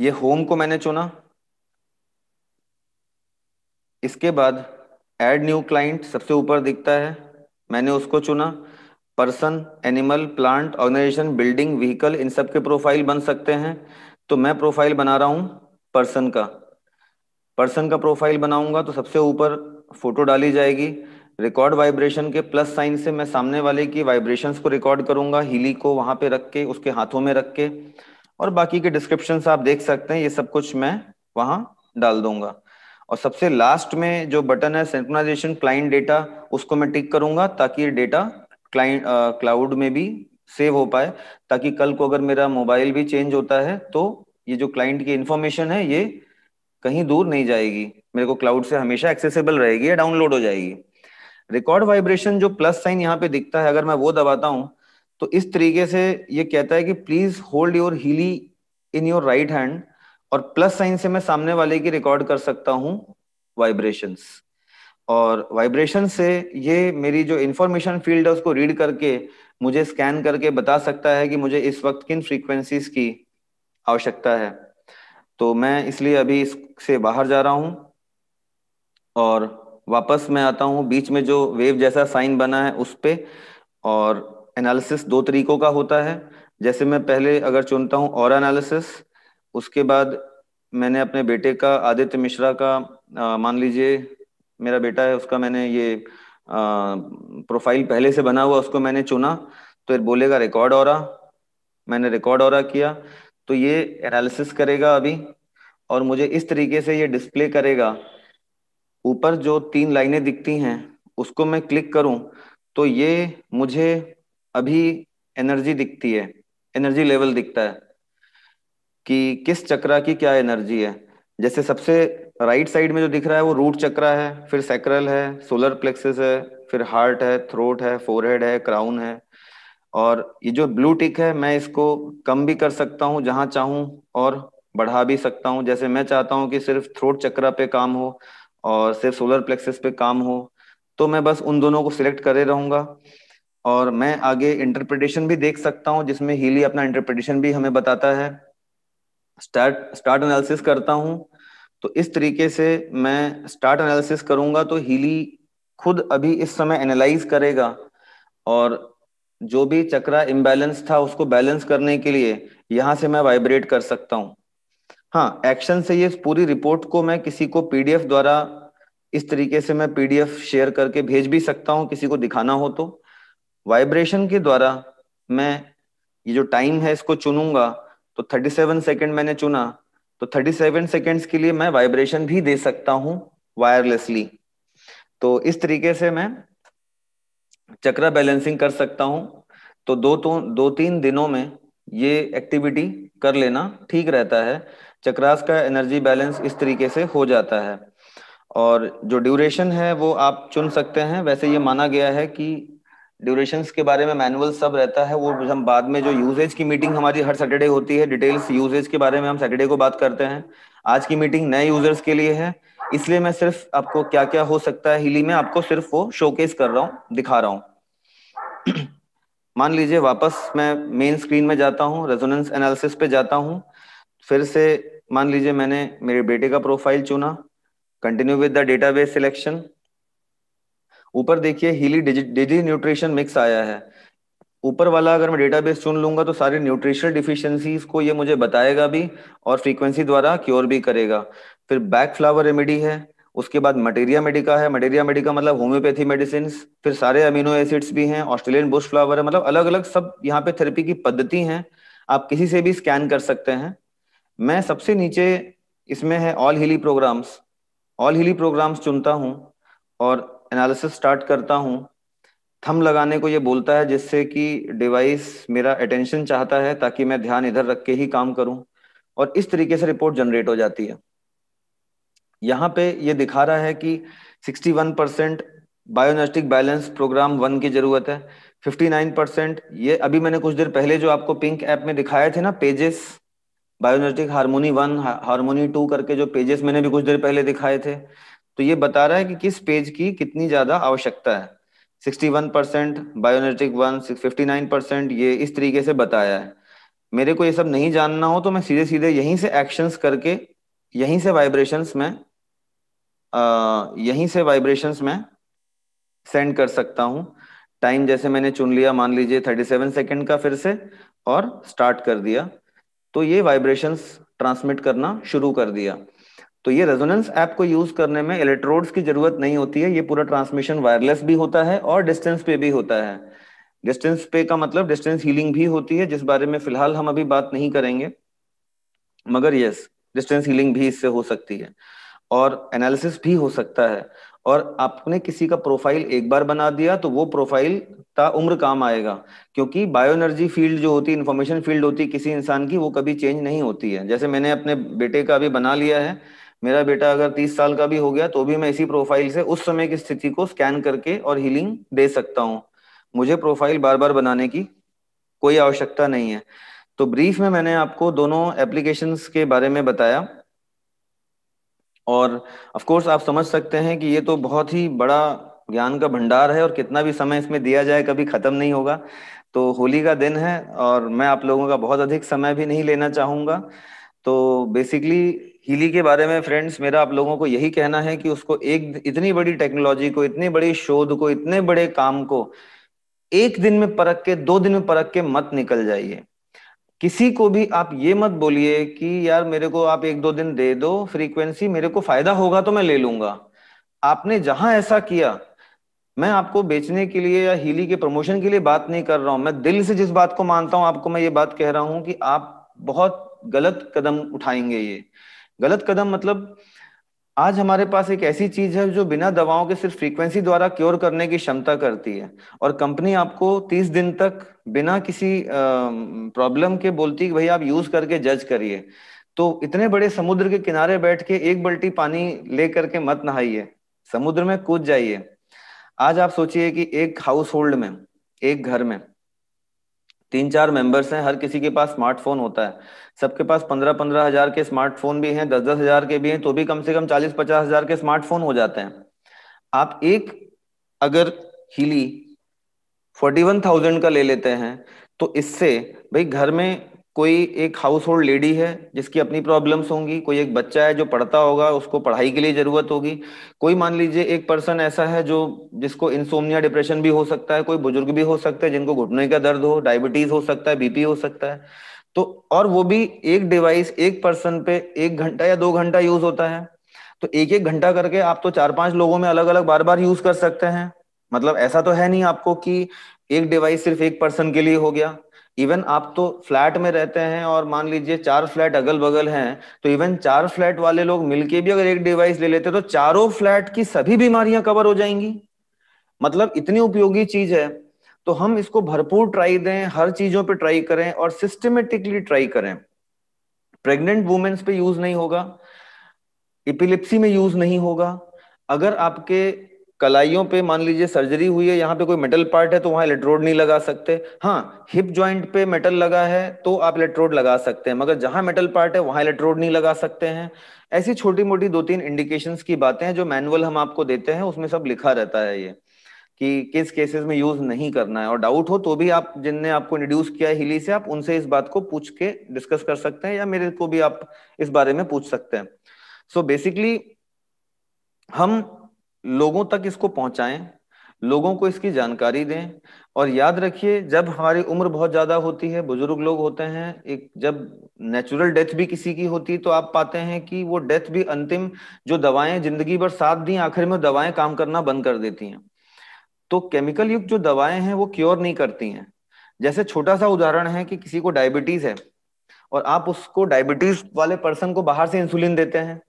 ये होम को मैंने चुना इसके बाद एड न्यू क्लाइंट सबसे ऊपर दिखता है मैंने उसको चुना person animal plant organisation building vehicle इन सब के प्रोफाइल बन सकते हैं तो मैं प्रोफाइल बना रहा हूं पर्सन का पर्सन का प्रोफाइल बनाऊंगा तो सबसे ऊपर फोटो डाली जाएगी रिकॉर्ड वाइब्रेशन के प्लस साइन से मैं सामने वाले की वाइब्रेशंस को रिकॉर्ड करूंगा हीली को वहां पे रख के उसके हाथों में रख के और बाकी के डिस्क्रिप्शन आप देख सकते हैं ये सब कुछ मैं वहां डाल दूंगा और सबसे लास्ट में जो बटन है सेंट्रलाइजेशन क्लाइंट डेटा उसको मैं टिक करूंगा ताकि ये डेटा क्लाइंट क्लाउड में भी सेव हो पाए ताकि कल को अगर मेरा मोबाइल भी चेंज होता है तो ये जो क्लाइंट की इंफॉर्मेशन है ये कहीं दूर नहीं जाएगी मेरे को क्लाउड से हमेशा एक्सेसिबल रहेगी या डाउनलोड हो जाएगी रिकॉर्ड वाइब्रेशन जो प्लस साइन यहाँ पे दिखता है अगर मैं वो दबाता हूँ तो इस तरीके से ये कहता है कि please hold your Healy in your right hand और प्लस साइन से मैं सामने वाले की रिकॉर्ड कर सकता हूँ वाइब्रेशन और वाइब्रेशन से ये मेरी जो इंफॉर्मेशन फील्ड है उसको रीड करके मुझे स्कैन करके बता सकता है कि मुझे इस वक्त किन फ्रीक्वेंसीज की आवश्यकता है तो मैं इसलिए अभी इससे बाहर जा रहा हूं और वापस मैं आता हूँ बीच में जो वेव जैसा साइन बना है उस पे और एनालिसिस दो तरीकों का होता है जैसे मैं पहले अगर चुनता हूँ और एनालिसिस उसके बाद मैंने अपने बेटे का आदित्य मिश्रा का आ, मान लीजिए मेरा बेटा है उसका मैंने ये प्रोफाइल पहले से बना हुआ उसको मैंने चुना तो बोलेगा रिकॉर्ड और मैंने रिकॉर्ड और किया तो ये एनालिसिस करेगा अभी और मुझे इस तरीके से ये डिस्प्ले करेगा ऊपर जो तीन लाइनें दिखती हैं उसको मैं क्लिक करूं तो ये मुझे अभी एनर्जी दिखती है एनर्जी लेवल दिखता है कि किस चक्रा की क्या एनर्जी है जैसे सबसे राइट साइड में जो दिख रहा है वो रूट चक्रा है फिर सैक्रल है सोलर प्लेक्सेस है फिर हार्ट है थ्रोट है फोरहेड है क्राउन है और ये जो ब्लू टिक है मैं इसको कम भी कर सकता हूँ जहां चाहू और बढ़ा भी सकता हूँ जैसे मैं चाहता हूँ कि सिर्फ थ्रोट चक्रा पे काम हो और सिर्फ सोलर प्लेक्सेस पे काम हो तो मैं बस उन दोनों को सिलेक्ट करे रहूंगा और मैं आगे इंटरप्रिटेशन भी देख सकता हूँ जिसमें हीली अपना इंटरप्रिटेशन भी हमें बताता है स्टार्ट स्टार्ट एनालिसिस करता हूँ तो इस तरीके से मैं स्टार्ट एनालिसिस करूंगा तो हीली खुद अभी इस समय एनालाइज करेगा और जो भी चक्रा इम्बैलेंस था उसको बैलेंस करने के लिए यहां से मैं वाइब्रेट कर सकता हूँ हाँ एक्शन से ये पूरी रिपोर्ट को मैं किसी को पीडीएफ द्वारा इस तरीके से मैं पीडीएफ शेयर करके भेज भी सकता हूँ किसी को दिखाना हो तो वाइब्रेशन के द्वारा मैं ये जो टाइम है इसको चुनूंगा तो 37 सेकेंड मैंने चुना तो 37 सेकेंड्स के लिए मैं वाइब्रेशन भी दे सकता हूँ वायरलेसली तो इस तरीके से मैं चक्रा बैलेंसिंग कर सकता हूँ तो दो तो दो तीन दिनों में ये एक्टिविटी कर लेना ठीक रहता है चक्रास का एनर्जी बैलेंस इस तरीके से हो जाता है और जो ड्यूरेशन है वो आप चुन सकते हैं वैसे ये माना गया है कि ड्यूरेशन के बारे में मैनुअल सब रहता है वो हम बाद में जो यूजेज की मीटिंग हमारी हर सैटरडे होती है डिटेल्स यूजेज के बारे में हम सैटरडे को बात करते हैं आज की मीटिंग नए यूजर्स के लिए है इसलिए मैं सिर्फ आपको क्या क्या हो सकता है हिली में आपको सिर्फ वो शोकेस कर रहा हूँ दिखा रहा हूँ मान लीजिए वापस मैं मेन स्क्रीन में जाता हूँ रेजोनेंस एनालिसिस पे जाता हूँ फिर से मान लीजिए मैंने मेरे बेटे का प्रोफाइल चुना continue with the database selection ऊपर देखिए हीली डिजी न्यूट्रिशन मिक्स आया है ऊपर वाला अगर मैं डेटाबेस चुन लूंगा तो सारे न्यूट्रिशनल डिफिशियंसीज को ये मुझे बताएगा भी और फ्रीक्वेंसी द्वारा क्योर भी करेगा फिर बैक फ्लावर रेमेडी है उसके बाद मटेरिया मेडिका है मटेरिया मेडिका मतलब होम्योपैथी मेडिसिन फिर सारे अमीनो एसिड्स भी हैं ऑस्ट्रेलियन बुश फ्लावर है मतलब अलग अलग सब यहाँ पे थेरेपी की पद्धति हैं आप किसी से भी स्कैन कर सकते हैं मैं सबसे नीचे इसमें है ऑल हिली प्रोग्राम्स ऑल हिली प्रोग्राम्स चुनता हूँ और एनालिसिस स्टार्ट करता हूँ थम लगाने को ये बोलता है जिससे कि डिवाइस मेरा अटेंशन चाहता है ताकि मैं ध्यान इधर रख के ही काम करूं और इस तरीके से रिपोर्ट जनरेट हो जाती है यहाँ पे ये दिखा रहा है कि 61 percent bioenergetic balance program one की जरूरत है 59 परसेंट ये अभी मैंने कुछ देर पहले जो आपको पिंक ऐप में दिखाए थे ना pages bioenergetic harmony one harmony two करके जो पेजेस मैंने भी कुछ देर पहले दिखाए थे तो ये बता रहा है कि किस पेज की कितनी ज्यादा आवश्यकता है 61 percent bioenergetic one fifty percent ये इस तरीके से बताया है मेरे को ये सब नहीं जानना हो तो मैं सीधे सीधे यहीं से एक्शंस करके यहीं से वाइब्रेशंस में आ, यहीं से वाइब्रेशंस में सेंड कर सकता हूँ टाइम जैसे मैंने चुन लिया मान लीजिए 37 सेकंड का फिर से और स्टार्ट कर दिया तो ये वाइब्रेशंस ट्रांसमिट करना शुरू कर दिया तो ये रेजोनेंस ऐप को यूज करने में इलेक्ट्रोड्स की जरूरत नहीं होती है ये पूरा ट्रांसमिशन वायरलेस भी होता है और डिस्टेंस पे भी होता है डिस्टेंस पे का मतलब डिस्टेंस हीलिंग भी होती है जिस बारे में फिलहाल हम अभी बात नहीं करेंगे मगर यस डिस्टेंस हीलिंग भी इससे हो सकती है और एनालिसिस भी हो सकता है और आपने किसी का प्रोफाइल एक बार बना दिया तो वो प्रोफाइल ता उम्र काम आएगा क्योंकि बायोएनर्जी फील्ड जो होती है इन्फॉर्मेशन फील्ड होती है किसी इंसान की वो कभी चेंज नहीं होती है जैसे मैंने अपने बेटे का भी बना लिया है मेरा बेटा अगर तीस साल का भी हो गया तो भी मैं इसी प्रोफाइल से उस समय की स्थिति को स्कैन करके और हीलिंग दे सकता हूँ मुझे प्रोफाइल बार बार बनाने की कोई आवश्यकता नहीं है तो ब्रीफ में मैंने आपको दोनों एप्लीकेशंस के बारे में बताया और ऑफ कोर्स आप समझ सकते हैं कि ये तो बहुत ही बड़ा ज्ञान का भंडार है और कितना भी समय इसमें दिया जाए कभी खत्म नहीं होगा तो होली का दिन है और मैं आप लोगों का बहुत अधिक समय भी नहीं लेना चाहूंगा तो बेसिकली हीली के बारे में फ्रेंड्स मेरा आप लोगों को यही कहना है कि उसको एक इतनी बड़ी टेक्नोलॉजी को इतनी बड़ी शोध को इतने बड़े काम को एक दिन में परख के दो दिन में परख के मत निकल जाइए किसी को भी आप ये मत बोलिए कि यार मेरे को आप एक दो दिन दे दो फ्रीक्वेंसी मेरे को फायदा होगा तो मैं ले लूंगा आपने जहां ऐसा किया मैं आपको बेचने के लिए या हीली के प्रमोशन के लिए बात नहीं कर रहा हूं मैं दिल से जिस बात को मानता हूं आपको मैं ये बात कह रहा हूं कि आप बहुत गलत कदम उठाएंगे ये गलत कदम मतलब आज हमारे पास एक ऐसी चीज है जो बिना दवाओं के सिर्फ फ्रीक्वेंसी द्वारा क्योर करने की क्षमता करती है और कंपनी आपको तीस दिन तक बिना किसी प्रॉब्लम के बोलती है भाई आप यूज करके जज करिए तो इतने बड़े समुद्र के किनारे बैठ के एक बल्टी पानी लेकर के मत नहाइए समुद्र में कूद जाइए आज आप सोचिए कि एक हाउस होल्ड में एक घर में तीन चार मेंबर्स हैं हर किसी के पास स्मार्टफोन होता है सबके पास पंद्रह पंद्रह हजार के स्मार्टफोन भी हैं दस दस हजार के भी हैं तो भी कम से कम चालीस पचास हजार के स्मार्टफोन हो जाते हैं आप एक अगर हीली फोर्टी वन थाउजेंड का ले लेते हैं तो इससे भाई घर में कोई एक हाउस होल्ड लेडी है जिसकी अपनी प्रॉब्लम्स होंगी कोई एक बच्चा है जो पढ़ता होगा उसको पढ़ाई के लिए जरूरत होगी कोई मान लीजिए एक पर्सन ऐसा है जो जिसको इंसोमिया डिप्रेशन भी हो सकता है कोई बुजुर्ग भी हो सकता है जिनको घुटने का दर्द हो डायबिटीज हो सकता है बीपी हो सकता है तो और वो भी एक डिवाइस एक पर्सन पे एक घंटा या दो घंटा यूज होता है तो एक एक घंटा करके आप तो चार पांच लोगों में अलग अलग बार बार यूज कर सकते हैं मतलब ऐसा तो है नहीं आपको कि एक डिवाइस सिर्फ एक पर्सन के लिए हो गया इवन आप तो फ्लैट में रहते हैं और मान लीजिए चार फ्लैट अगल बगल हैं तो इवन चार फ्लैट वाले लोग मिलके भी अगर एक डिवाइस ले लेते तो चारों फ्लैट की सभी बीमारियां कवर हो जाएंगी मतलब इतनी उपयोगी चीज है तो हम इसको भरपूर ट्राई दें हर चीजों पे ट्राई करें और सिस्टमेटिकली ट्राई करें प्रेग्नेंट वुमेन्स पे यूज नहीं होगा इपिलिप्सी में यूज नहीं होगा अगर आपके कलाइयों पे मान लीजिए सर्जरी हुई है यहाँ पे कोई मेटल पार्ट है तो वहां इलेक्ट्रोड नहीं लगा सकते हाँ हिप ज्वाइंट पे मेटल लगा है तो आप इलेक्ट्रोड लगा सकते हैं मगर जहां मेटल पार्ट है वहां इलेक्ट्रोड नहीं लगा सकते हैं ऐसी छोटी मोटी दो तीन इंडिकेशन की बातें हैं जो मैनुअल हम आपको देते हैं उसमें सब लिखा रहता है ये कि किस केसेस में यूज नहीं करना है और डाउट हो तो भी आप जिनने आपको इंट्रोड्यूस किया हिली से आप उनसे इस बात को पूछ के डिस्कस कर सकते हैं या मेरे को भी आप इस बारे में पूछ सकते हैं सो so बेसिकली हम लोगों तक इसको पहुंचाएं लोगों को इसकी जानकारी दें और याद रखिए जब हमारी उम्र बहुत ज्यादा होती है बुजुर्ग लोग होते हैं एक जब नेचुरल डेथ भी किसी की होती है तो आप पाते हैं कि वो डेथ भी अंतिम जो दवाएं जिंदगी भर साथ दी आखिर में दवाएं काम करना बंद कर देती हैं तो केमिकल युक्त जो दवाएं हैं वो क्योर नहीं करती हैं जैसे छोटा सा उदाहरण है कि किसी को डायबिटीज है और आप उसको डायबिटीज वाले पर्सन को बाहर से इंसुलिन देते हैं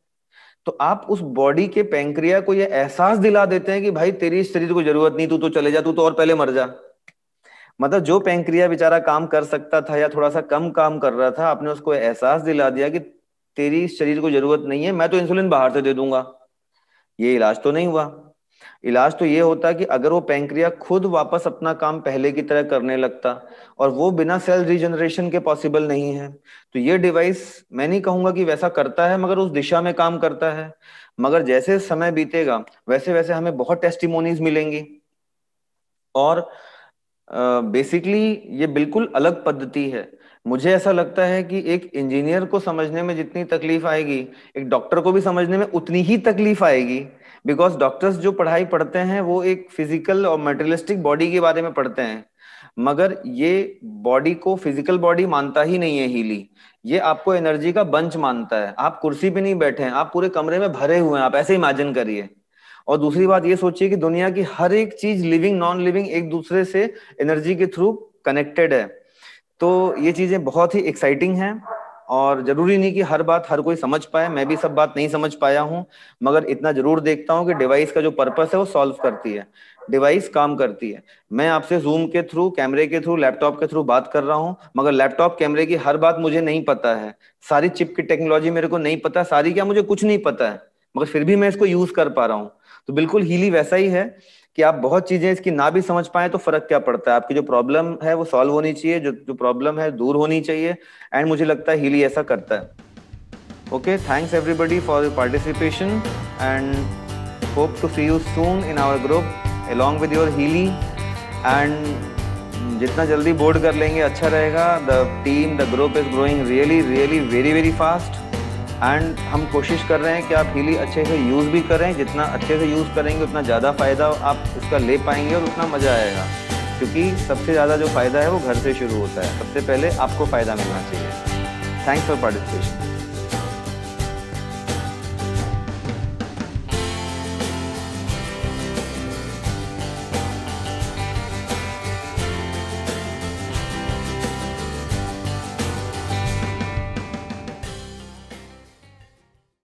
तो आप उस बॉडी के पैंक्रिया को ये एहसास दिला देते हैं कि भाई तेरी शरीर को जरूरत नहीं तू तो चले जा तू तो और पहले मर जा मतलब जो पैंक्रिया बेचारा काम कर सकता था या थोड़ा सा कम काम कर रहा था आपने उसको एहसास दिला दिया कि तेरी शरीर को जरूरत नहीं है मैं तो इंसुलिन बाहर से दे दूंगा ये इलाज तो नहीं हुआ इलाज तो ये होता कि अगर वो पैंक्रिया खुद वापस अपना काम पहले की तरह करने लगता और वो बिना सेल रीजनरेशन के पॉसिबल नहीं है तो ये डिवाइस मैं नहीं कहूंगा कि वैसा करता है मगर उस दिशा में काम करता है मगर जैसे समय बीतेगा वैसे वैसे हमें बहुत टेस्टिमोनीज मिलेंगी और बेसिकली uh, ये बिल्कुल अलग पद्धति है मुझे ऐसा लगता है कि एक इंजीनियर को समझने में जितनी तकलीफ आएगी एक डॉक्टर को भी समझने में उतनी ही तकलीफ आएगी बिकॉज डॉक्टर्स जो पढ़ाई पढ़ते हैं वो एक फिजिकल और मेटेरियलिस्टिक बॉडी के बारे में पढ़ते हैं मगर ये बॉडी को फिजिकल बॉडी मानता ही नहीं है हीली ये आपको एनर्जी का बंच मानता है आप कुर्सी पे नहीं बैठे हैं आप पूरे कमरे में भरे हुए हैं आप ऐसे इमेजिन करिए और दूसरी बात ये सोचिए कि दुनिया की हर एक चीज लिविंग नॉन लिविंग एक दूसरे से एनर्जी के थ्रू कनेक्टेड है तो ये चीजें बहुत ही एक्साइटिंग हैं और जरूरी नहीं कि हर बात हर कोई समझ पाए मैं भी सब बात नहीं समझ पाया हूँ मगर इतना जरूर देखता हूँ कि डिवाइस का जो पर्पस है वो सॉल्व करती है डिवाइस काम करती है मैं आपसे जूम के थ्रू कैमरे के थ्रू लैपटॉप के थ्रू बात कर रहा हूँ मगर लैपटॉप कैमरे की हर बात मुझे नहीं पता है सारी चिप की टेक्नोलॉजी मेरे को नहीं पता सारी क्या मुझे कुछ नहीं पता है मगर फिर भी मैं इसको यूज कर पा रहा हूँ तो बिल्कुल हीली वैसा ही है कि आप बहुत चीजें इसकी ना भी समझ पाए तो फर्क क्या पड़ता है आपकी जो प्रॉब्लम है वो सॉल्व होनी चाहिए जो जो प्रॉब्लम है दूर होनी चाहिए एंड मुझे लगता है हीली ऐसा करता है okay thanks everybody for your participation and hope to see you soon in our group along with your Healy and जितना जल्दी बोर्ड कर लेंगे अच्छा रहेगा the team the group is growing really really very very fast and हम कोशिश कर रहे हैं कि आप हीली अच्छे से यूज़ भी करें जितना अच्छे से यूज़ करेंगे उतना ज़्यादा फ़ायदा आप उसका ले पाएंगे और उतना मज़ा आएगा क्योंकि सबसे ज़्यादा जो फ़ायदा है वो घर से शुरू होता है सबसे पहले आपको फ़ायदा मिलना चाहिए थैंक्स फॉर पार्टिसिपेशन